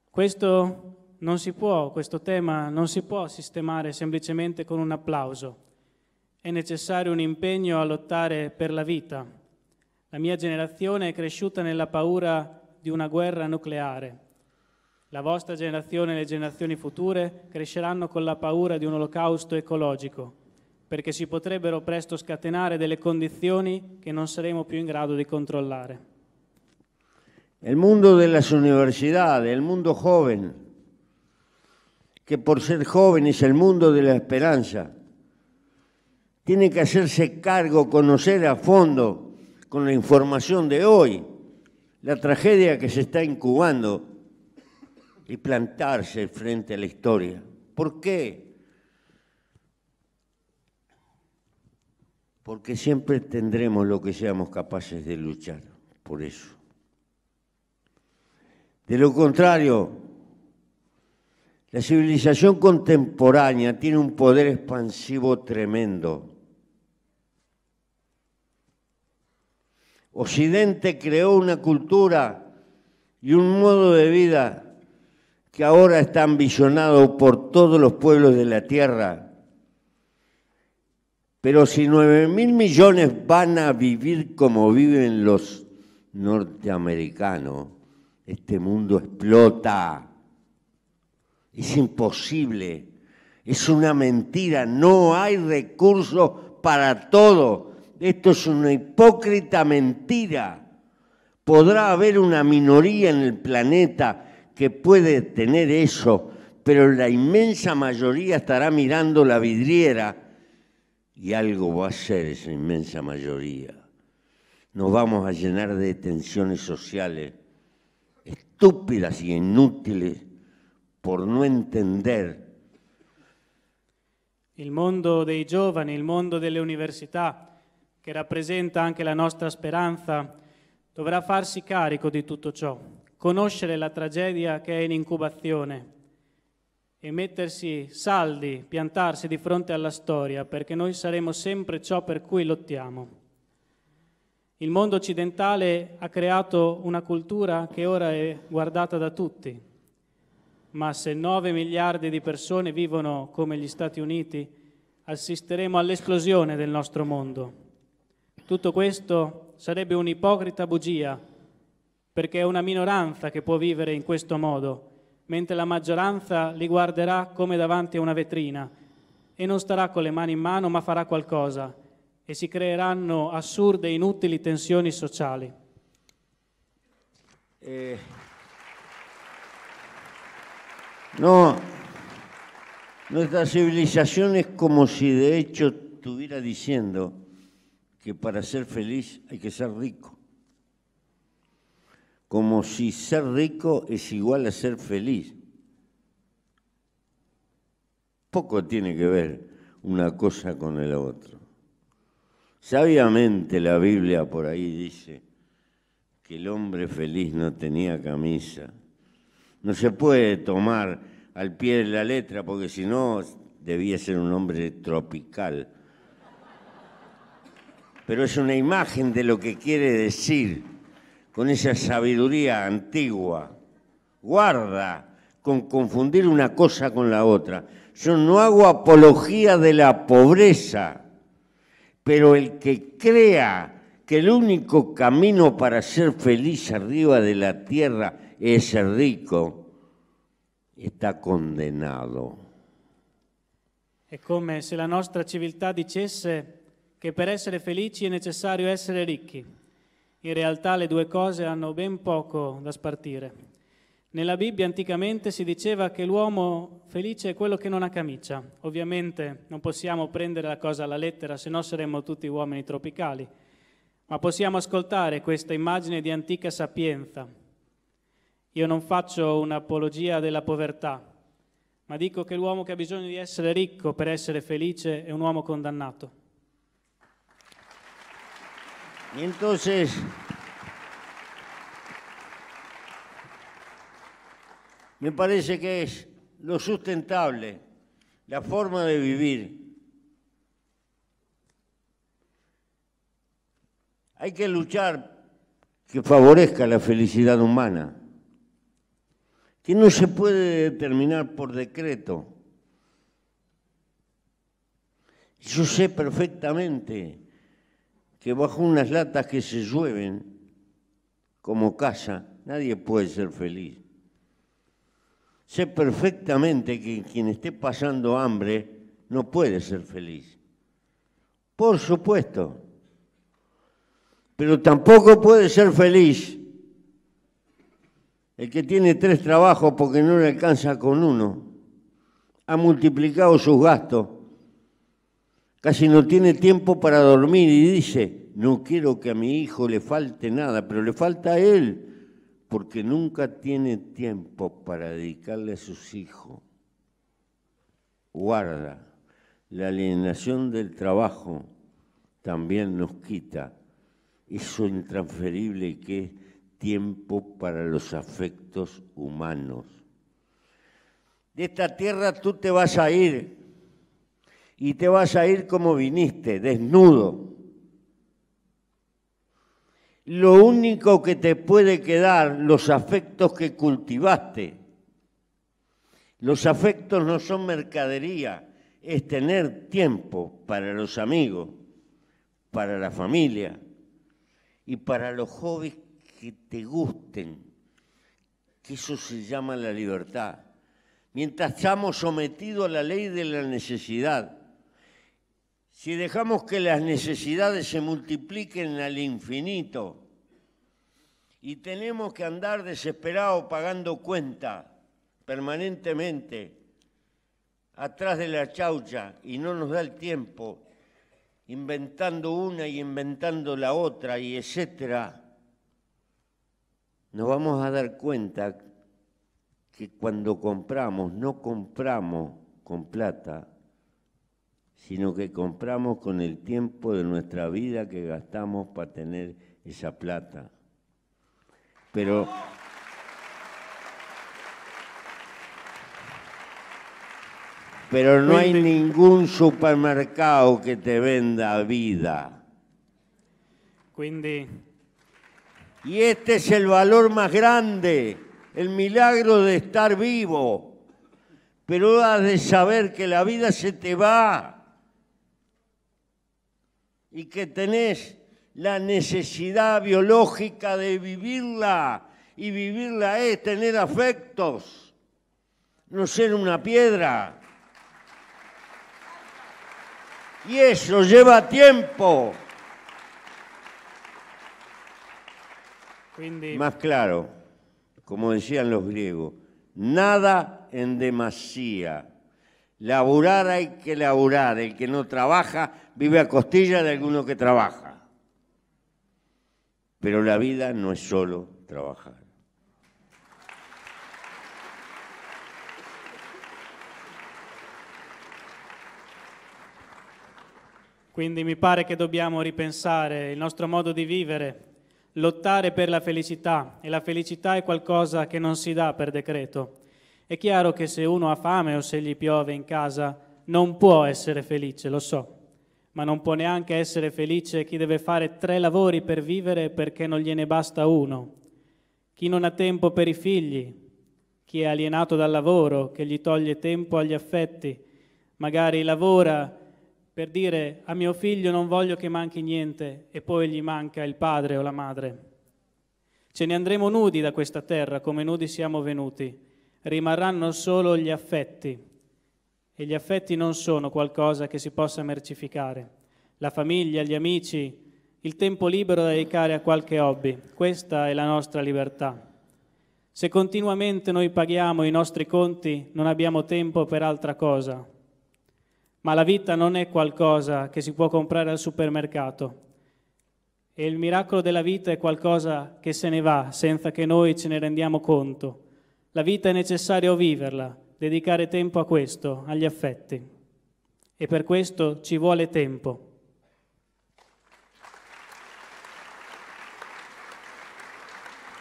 Questo non si può, questo tema non si può sistemare semplicemente con un applauso è necessario un impegno a lottare per la vita. La mia generazione è cresciuta nella paura di una guerra nucleare. La vostra generazione e le generazioni future cresceranno con la paura di un olocausto ecologico, perché si potrebbero presto scatenare delle condizioni che non saremo più in grado di controllare. Il mondo delle università, il mondo giovane, che per essere ser joven il mondo della speranza, tiene que hacerse cargo, conocer a fondo con la información de hoy la tragedia que se está incubando y plantarse frente a la historia. ¿Por qué? Porque siempre tendremos lo que seamos capaces de luchar por eso. De lo contrario, la civilización contemporánea tiene un poder expansivo tremendo Occidente creó una cultura y un modo de vida que ahora está ambicionado por todos los pueblos de la tierra. Pero si 9.000 mil millones van a vivir como viven los norteamericanos, este mundo explota. Es imposible. Es una mentira. No hay recursos para todo. Esto es una hipócrita mentira. Podrá haber una minoría en el planeta que puede tener eso, pero la inmensa mayoría estará mirando la vidriera y algo va a ser esa inmensa mayoría. Nos vamos a llenar de tensiones sociales estúpidas y inútiles por no entender. El mundo de los jóvenes, el mundo de las universidades, che rappresenta anche la nostra speranza, dovrà farsi carico di tutto ciò, conoscere la tragedia che è in incubazione e mettersi saldi, piantarsi di fronte alla storia, perché noi saremo sempre ciò per cui lottiamo. Il mondo occidentale ha creato una cultura che ora è guardata da tutti, ma se 9 miliardi di persone vivono come gli Stati Uniti, assisteremo all'esplosione del nostro mondo. Tutto questo sarebbe un'ipocrita bugia, perché è una minoranza che può vivere in questo modo, mentre la maggioranza li guarderà come davanti a una vetrina e non starà con le mani in mano ma farà qualcosa e si creeranno assurde e inutili tensioni sociali. Eh, no, nuestra civilización es como si de hecho estuviera diciendo, que para ser feliz hay que ser rico. Como si ser rico es igual a ser feliz. Poco tiene que ver una cosa con la otra. Sabiamente la Biblia por ahí dice que el hombre feliz no tenía camisa. No se puede tomar al pie de la letra porque si no debía ser un hombre tropical pero es una imagen de lo que quiere decir con esa sabiduría antigua. Guarda con confundir una cosa con la otra. Yo no hago apología de la pobreza, pero el que crea que el único camino para ser feliz arriba de la tierra es ser rico, está condenado. Es como si la nuestra civilidad dijese... che per essere felici è necessario essere ricchi. In realtà le due cose hanno ben poco da spartire. Nella Bibbia anticamente si diceva che l'uomo felice è quello che non ha camicia. Ovviamente non possiamo prendere la cosa alla lettera, se no saremmo tutti uomini tropicali. Ma possiamo ascoltare questa immagine di antica sapienza. Io non faccio un'apologia della povertà, ma dico che l'uomo che ha bisogno di essere ricco per essere felice è un uomo condannato. Y entonces, me parece que es lo sustentable, la forma de vivir. Hay que luchar que favorezca la felicidad humana, que no se puede determinar por decreto. Yo sé perfectamente que bajo unas latas que se llueven como casa, nadie puede ser feliz. Sé perfectamente que quien esté pasando hambre no puede ser feliz. Por supuesto. Pero tampoco puede ser feliz el que tiene tres trabajos porque no le alcanza con uno. Ha multiplicado sus gastos Casi no tiene tiempo para dormir y dice, no quiero que a mi hijo le falte nada, pero le falta a él, porque nunca tiene tiempo para dedicarle a sus hijos. Guarda, la alienación del trabajo también nos quita eso intransferible que es tiempo para los afectos humanos. De esta tierra tú te vas a ir, y te vas a ir como viniste, desnudo. Lo único que te puede quedar, los afectos que cultivaste. Los afectos no son mercadería, es tener tiempo para los amigos, para la familia y para los jóvenes que te gusten, que eso se llama la libertad. Mientras estamos sometidos a la ley de la necesidad, si dejamos que las necesidades se multipliquen al infinito y tenemos que andar desesperado pagando cuenta permanentemente atrás de la chaucha y no nos da el tiempo inventando una y inventando la otra y etcétera, nos vamos a dar cuenta que cuando compramos, no compramos con plata, sino que compramos con el tiempo de nuestra vida que gastamos para tener esa plata. Pero pero no hay ningún supermercado que te venda vida. Y este es el valor más grande, el milagro de estar vivo. Pero has de saber que la vida se te va y que tenés la necesidad biológica de vivirla y vivirla es tener afectos, no ser una piedra. Y eso lleva tiempo. Más claro, como decían los griegos, nada en demasía. Laburar hay que laburar, el que no trabaja vive a costilla de alguno que trabaja. Pero la vida no es solo trabajar. Quindi mi pare che dobbiamo ripensare il nostro modo di vivere, lottare per la felicità e la felicità è qualcosa che non si dà per decreto. È chiaro che se uno ha fame o se gli piove in casa non può essere felice, lo so ma non può neanche essere felice chi deve fare tre lavori per vivere perché non gliene basta uno, chi non ha tempo per i figli, chi è alienato dal lavoro che gli toglie tempo agli affetti, magari lavora per dire a mio figlio non voglio che manchi niente e poi gli manca il padre o la madre. Ce ne andremo nudi da questa terra come nudi siamo venuti, rimarranno solo gli affetti e gli affetti non sono qualcosa che si possa mercificare. La famiglia, gli amici, il tempo libero da dedicare a qualche hobby, questa è la nostra libertà. Se continuamente noi paghiamo i nostri conti, non abbiamo tempo per altra cosa. Ma la vita non è qualcosa che si può comprare al supermercato. E il miracolo della vita è qualcosa che se ne va senza che noi ce ne rendiamo conto. La vita è necessario viverla dedicare tempo a questo, agli affetti. E per questo ci vuole tempo.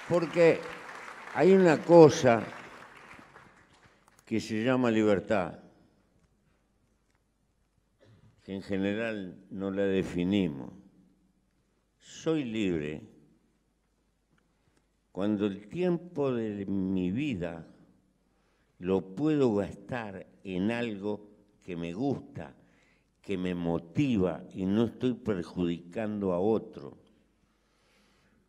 Perché hay una cosa che si chiama libertà, che in generale non la definiamo. Soy libre quando il tempo della mia vita lo puedo gastar en algo que me gusta, que me motiva y no estoy perjudicando a otro.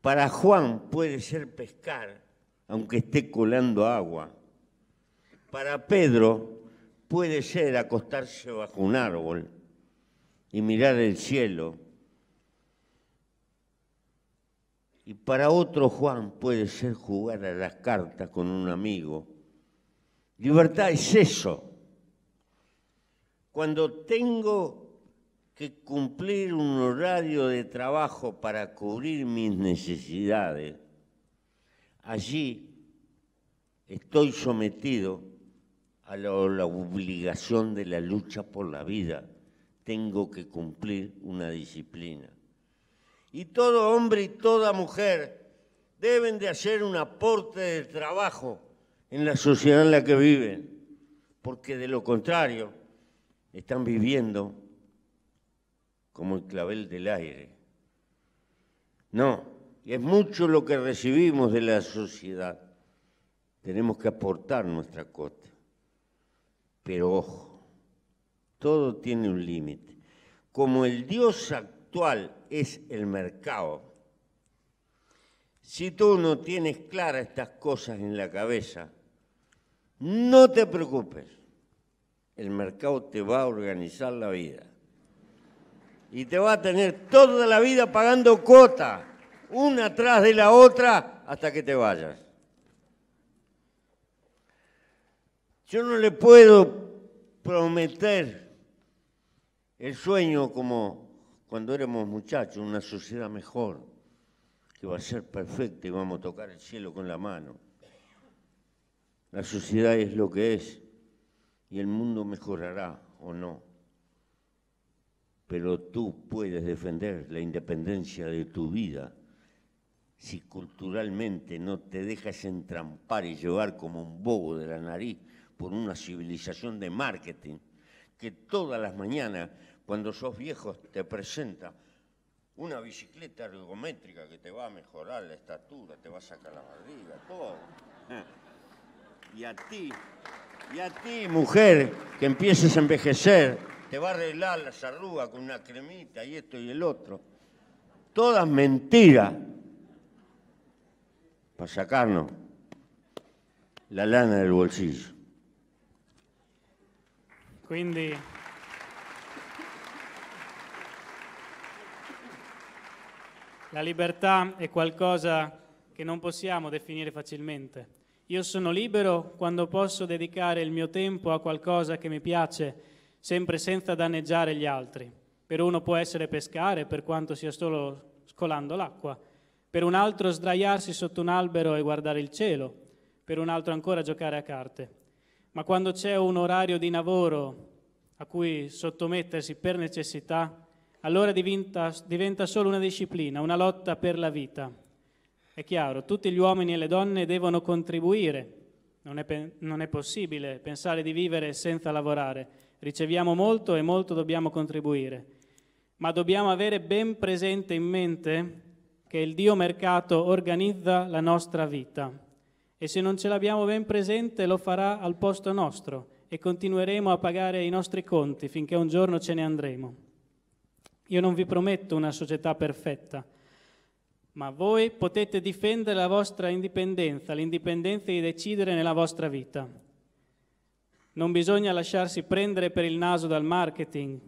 Para Juan puede ser pescar, aunque esté colando agua. Para Pedro puede ser acostarse bajo un árbol y mirar el cielo. Y para otro Juan puede ser jugar a las cartas con un amigo Libertad es eso. Cuando tengo que cumplir un horario de trabajo para cubrir mis necesidades, allí estoy sometido a la, obligación de la lucha por la vida. Tengo que cumplir una disciplina. Y todo hombre y toda mujer deben de hacer un aporte de trabajo en la sociedad en la que viven, porque de lo contrario están viviendo como el clavel del aire. No, es mucho lo que recibimos de la sociedad. Tenemos que aportar nuestra cota. Pero ojo, todo tiene un límite. Como el Dios actual es el mercado, si tú no tienes claras estas cosas en la cabeza, no te preocupes, el mercado te va a organizar la vida. Y te va a tener toda la vida pagando cuota, una atrás de la otra, hasta que te vayas. Yo no le puedo prometer el sueño como cuando éramos muchachos, una sociedad mejor, que va a ser perfecta y vamos a tocar el cielo con la mano. La sociedad es lo que es y el mundo mejorará o no. Pero tú puedes defender la independencia de tu vida si culturalmente no te dejas entrampar y llevar como un bobo de la nariz por una civilización de marketing que todas las mañanas, cuando sos viejo, te presenta una bicicleta ergométrica que te va a mejorar la estatura, te va a sacar la barriga, todo. Y a ti, y a ti, mujer, que empieces a envejecer, te va a arreglar las arrugas con una cremita y esto y el otro. Todas mentiras para sacarnos la lana del bolsillo. Quindi la libertà è qualcosa che non possiamo definire facilmente io sono libero quando posso dedicare il mio tempo a qualcosa che mi piace, sempre senza danneggiare gli altri. Per uno può essere pescare, per quanto sia solo scolando l'acqua. Per un altro sdraiarsi sotto un albero e guardare il cielo. Per un altro ancora giocare a carte. Ma quando c'è un orario di lavoro a cui sottomettersi per necessità, allora diventa, diventa solo una disciplina, una lotta per la vita, è chiaro, tutti gli uomini e le donne devono contribuire, non è, pe- non è possibile pensare di vivere senza lavorare, riceviamo molto e molto dobbiamo contribuire, ma dobbiamo avere ben presente in mente che il Dio mercato organizza la nostra vita e se non ce l'abbiamo ben presente lo farà al posto nostro e continueremo a pagare i nostri conti finché un giorno ce ne andremo. Io non vi prometto una società perfetta, ma voi potete difendere la vostra indipendenza, l'indipendenza di decidere nella vostra vita. Non bisogna lasciarsi prendere per il naso dal marketing,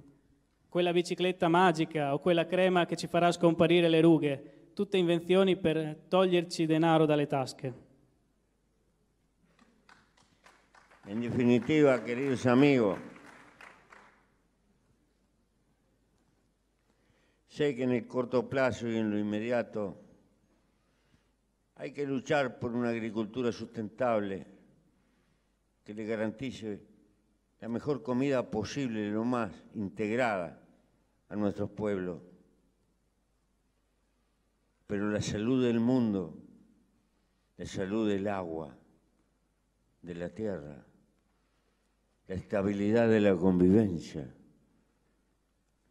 quella bicicletta magica o quella crema che ci farà scomparire le rughe, tutte invenzioni per toglierci denaro dalle tasche. In definitiva, queridos amigos, Sé que en el corto plazo y en lo inmediato hay que luchar por una agricultura sustentable que le garantice la mejor comida posible, lo más integrada a nuestros pueblos. Pero la salud del mundo, la salud del agua, de la tierra, la estabilidad de la convivencia,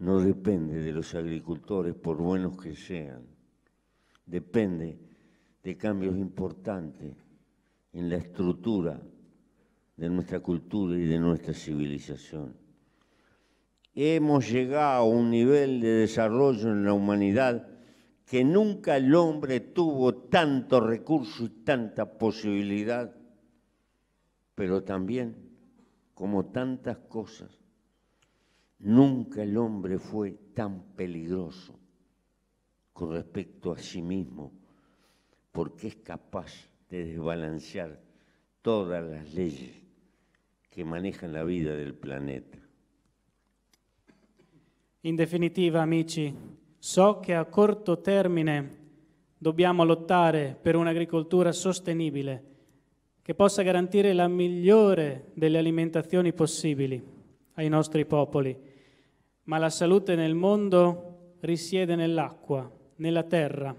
no depende de los agricultores, por buenos que sean, depende de cambios importantes en la estructura de nuestra cultura y de nuestra civilización. Hemos llegado a un nivel de desarrollo en la humanidad que nunca el hombre tuvo tanto recurso y tanta posibilidad, pero también como tantas cosas Nunca el hombre fue tan peligroso con respecto a sí mismo, porque es capaz de desbalancear todas las leyes che maneggiano la vita del planeta. In definitiva, amici, so che a corto termine dobbiamo lottare per un'agricoltura sostenibile che possa garantire la migliore delle alimentazioni possibili ai nostri popoli ma la salute nel mondo risiede nell'acqua, nella terra.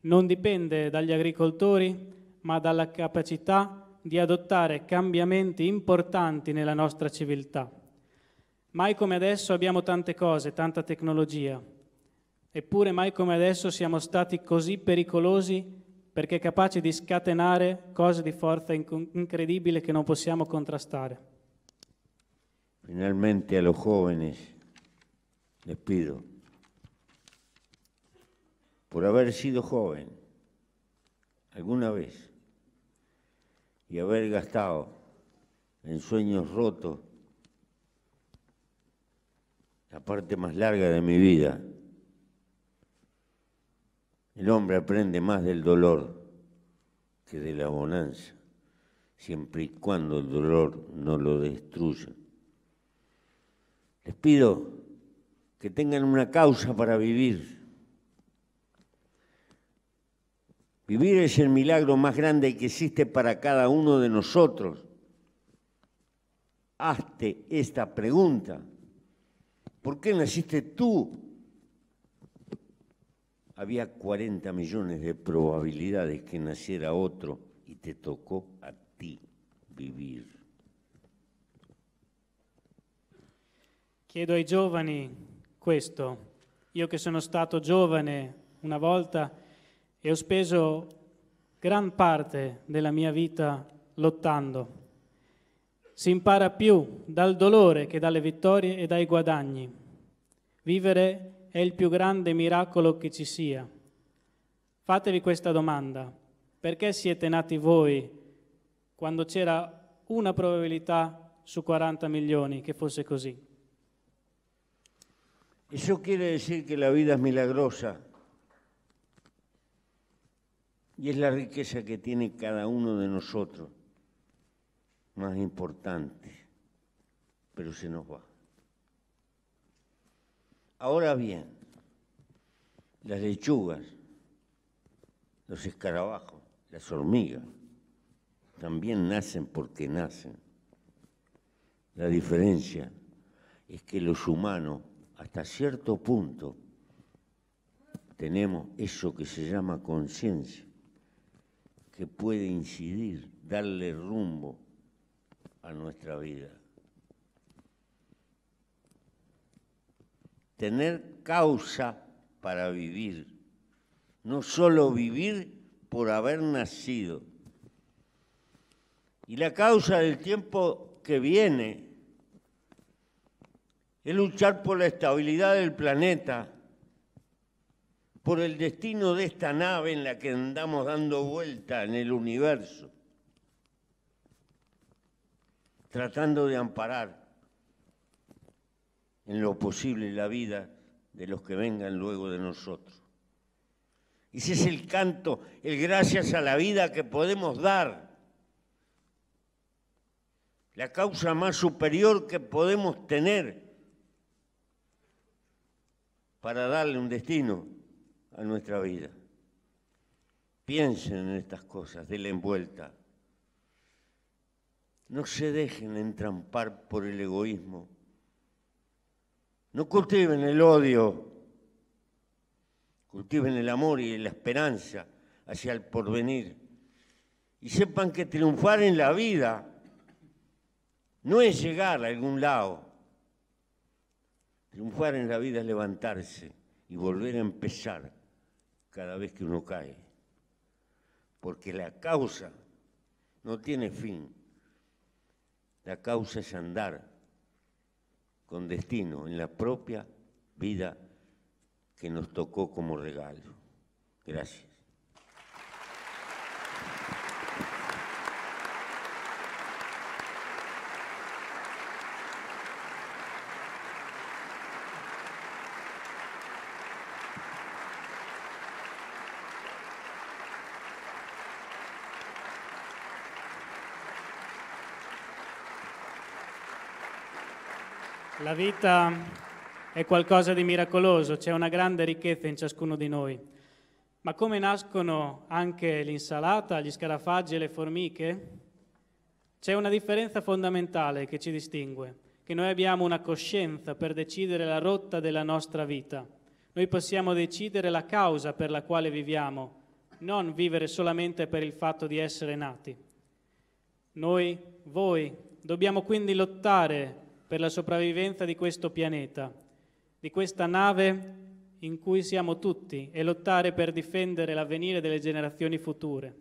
Non dipende dagli agricoltori, ma dalla capacità di adottare cambiamenti importanti nella nostra civiltà. Mai come adesso abbiamo tante cose, tanta tecnologia, eppure mai come adesso siamo stati così pericolosi perché capaci di scatenare cose di forza inc- incredibile che non possiamo contrastare. Finalmente a los jóvenes les pido, por haber sido joven alguna vez y haber gastado en sueños rotos la parte más larga de mi vida. El hombre aprende más del dolor que de la bonanza, siempre y cuando el dolor no lo destruya. Les pido que tengan una causa para vivir. Vivir es el milagro más grande que existe para cada uno de nosotros. Hazte esta pregunta. ¿Por qué naciste tú? Había 40 millones de probabilidades que naciera otro y te tocó a ti vivir. Chiedo ai questo. Io che sono stato giovane una volta e ho speso gran parte della mia vita lottando. Si impara più dal dolore che dalle vittorie e dai guadagni. Vivere è il più grande miracolo che ci sia. Fatevi questa domanda. Perché siete nati voi quando c'era una probabilità su 40 milioni che fosse così? Eso quiere decir que la vida es milagrosa y es la riqueza que tiene cada uno de nosotros, más importante, pero se nos va. Ahora bien, las lechugas, los escarabajos, las hormigas, también nacen porque nacen. La diferencia es que los humanos hasta cierto punto tenemos eso que se llama conciencia, que puede incidir, darle rumbo a nuestra vida. Tener causa para vivir, no solo vivir por haber nacido. Y la causa del tiempo que viene es luchar por la estabilidad del planeta, por el destino de esta nave en la que andamos dando vuelta en el universo, tratando de amparar en lo posible la vida de los que vengan luego de nosotros. Y ese es el canto, el gracias a la vida que podemos dar, la causa más superior que podemos tener para darle un destino a nuestra vida. Piensen en estas cosas, la envuelta. No se dejen entrampar por el egoísmo. No cultiven el odio, cultiven el amor y la esperanza hacia el porvenir. Y sepan que triunfar en la vida no es llegar a algún lado, Triunfar en la vida es levantarse y volver a empezar cada vez que uno cae. Porque la causa no tiene fin. La causa es andar con destino en la propia vida que nos tocó como regalo. Gracias. La vita è qualcosa di miracoloso, c'è una grande ricchezza in ciascuno di noi. Ma come nascono anche l'insalata, gli scarafaggi e le formiche? C'è una differenza fondamentale che ci distingue, che noi abbiamo una coscienza per decidere la rotta della nostra vita. Noi possiamo decidere la causa per la quale viviamo, non vivere solamente per il fatto di essere nati. Noi, voi, dobbiamo quindi lottare per la sopravvivenza di questo pianeta, di questa nave in cui siamo tutti e lottare per difendere l'avvenire delle generazioni future.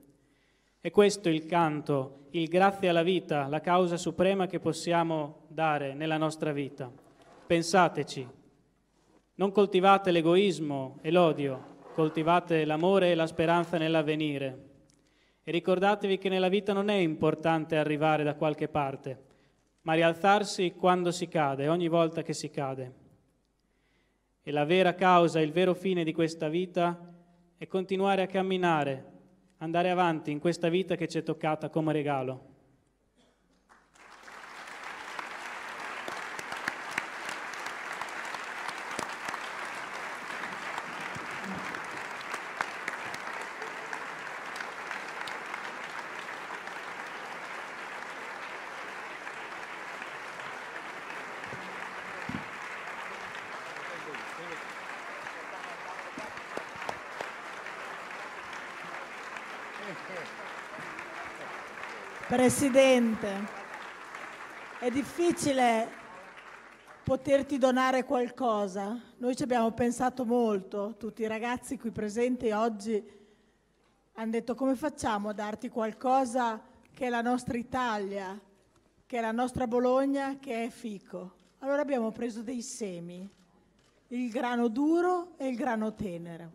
E questo il canto, il grazie alla vita, la causa suprema che possiamo dare nella nostra vita. Pensateci, non coltivate l'egoismo e l'odio, coltivate l'amore e la speranza nell'avvenire. E ricordatevi che nella vita non è importante arrivare da qualche parte, ma rialzarsi quando si cade, ogni volta che si cade. E la vera causa, il vero fine di questa vita è continuare a camminare, andare avanti in questa vita che ci è toccata come regalo. Presidente, è difficile poterti donare qualcosa. Noi ci abbiamo pensato molto, tutti i ragazzi qui presenti oggi hanno detto come facciamo a darti qualcosa che è la nostra Italia, che è la nostra Bologna, che è fico. Allora abbiamo preso dei semi, il grano duro e il grano tenero.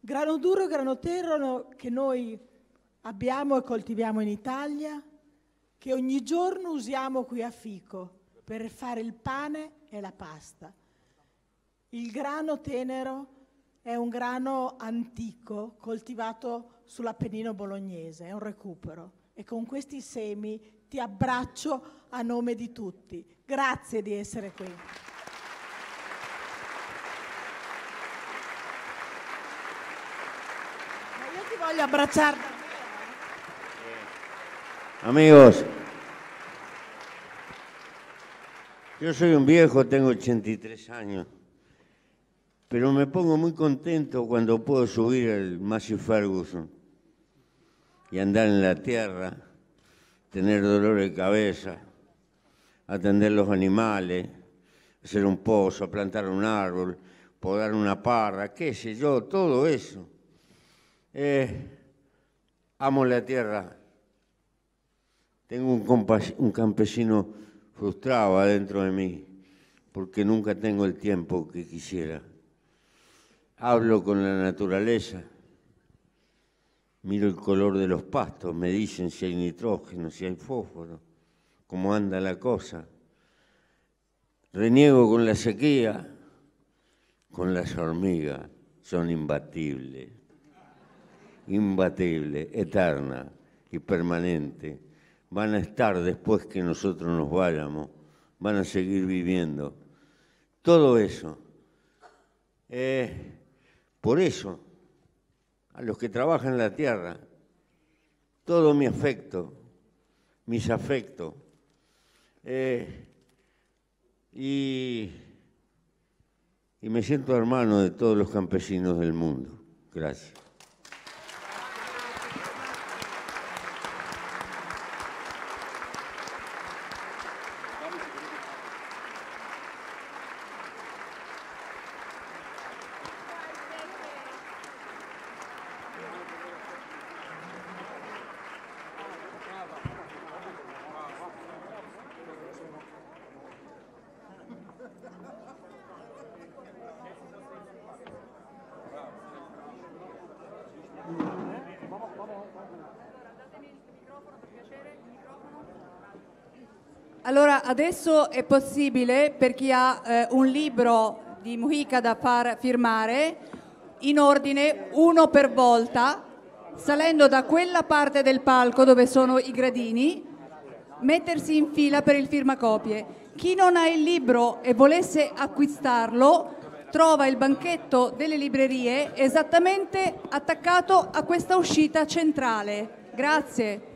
Grano duro e grano tenero che noi abbiamo e coltiviamo in Italia, che ogni giorno usiamo qui a Fico per fare il pane e la pasta. Il grano tenero è un grano antico coltivato sull'Appennino bolognese, è un recupero. E con questi semi ti abbraccio a nome di tutti. Grazie di essere qui. Ma io ti voglio abbracciare. Amigos, yo soy un viejo, tengo 83 años, pero me pongo muy contento cuando puedo subir al Massey Ferguson y andar en la tierra, tener dolor de cabeza, atender los animales, hacer un pozo, plantar un árbol, podar una parra, qué sé yo, todo eso. Eh, amo la tierra, tengo un, campesino frustrado adentro de mí, porque nunca tengo el tiempo que quisiera. Hablo con la naturaleza, miro el color de los pastos, me dicen si hay nitrógeno, si hay fósforo, cómo anda la cosa. Reniego con la sequía, con las hormigas, son imbatibles, imbatibles, eterna y permanente van a estar después que nosotros nos vayamos, van a seguir viviendo. Todo eso. Eh, por eso, a los que trabajan la tierra, todo mi afecto, mis afectos. Eh, y me siento hermano de todos los campesinos del mundo. Gracias. adesso è possibile per chi ha eh, un libro di Mujica da far firmare in ordine uno per volta, salendo da quella parte del palco dove sono i gradini, mettersi in fila per il firmacopie. Chi non ha il libro e volesse acquistarlo trova il banchetto delle librerie esattamente attaccato a questa uscita centrale. Grazie.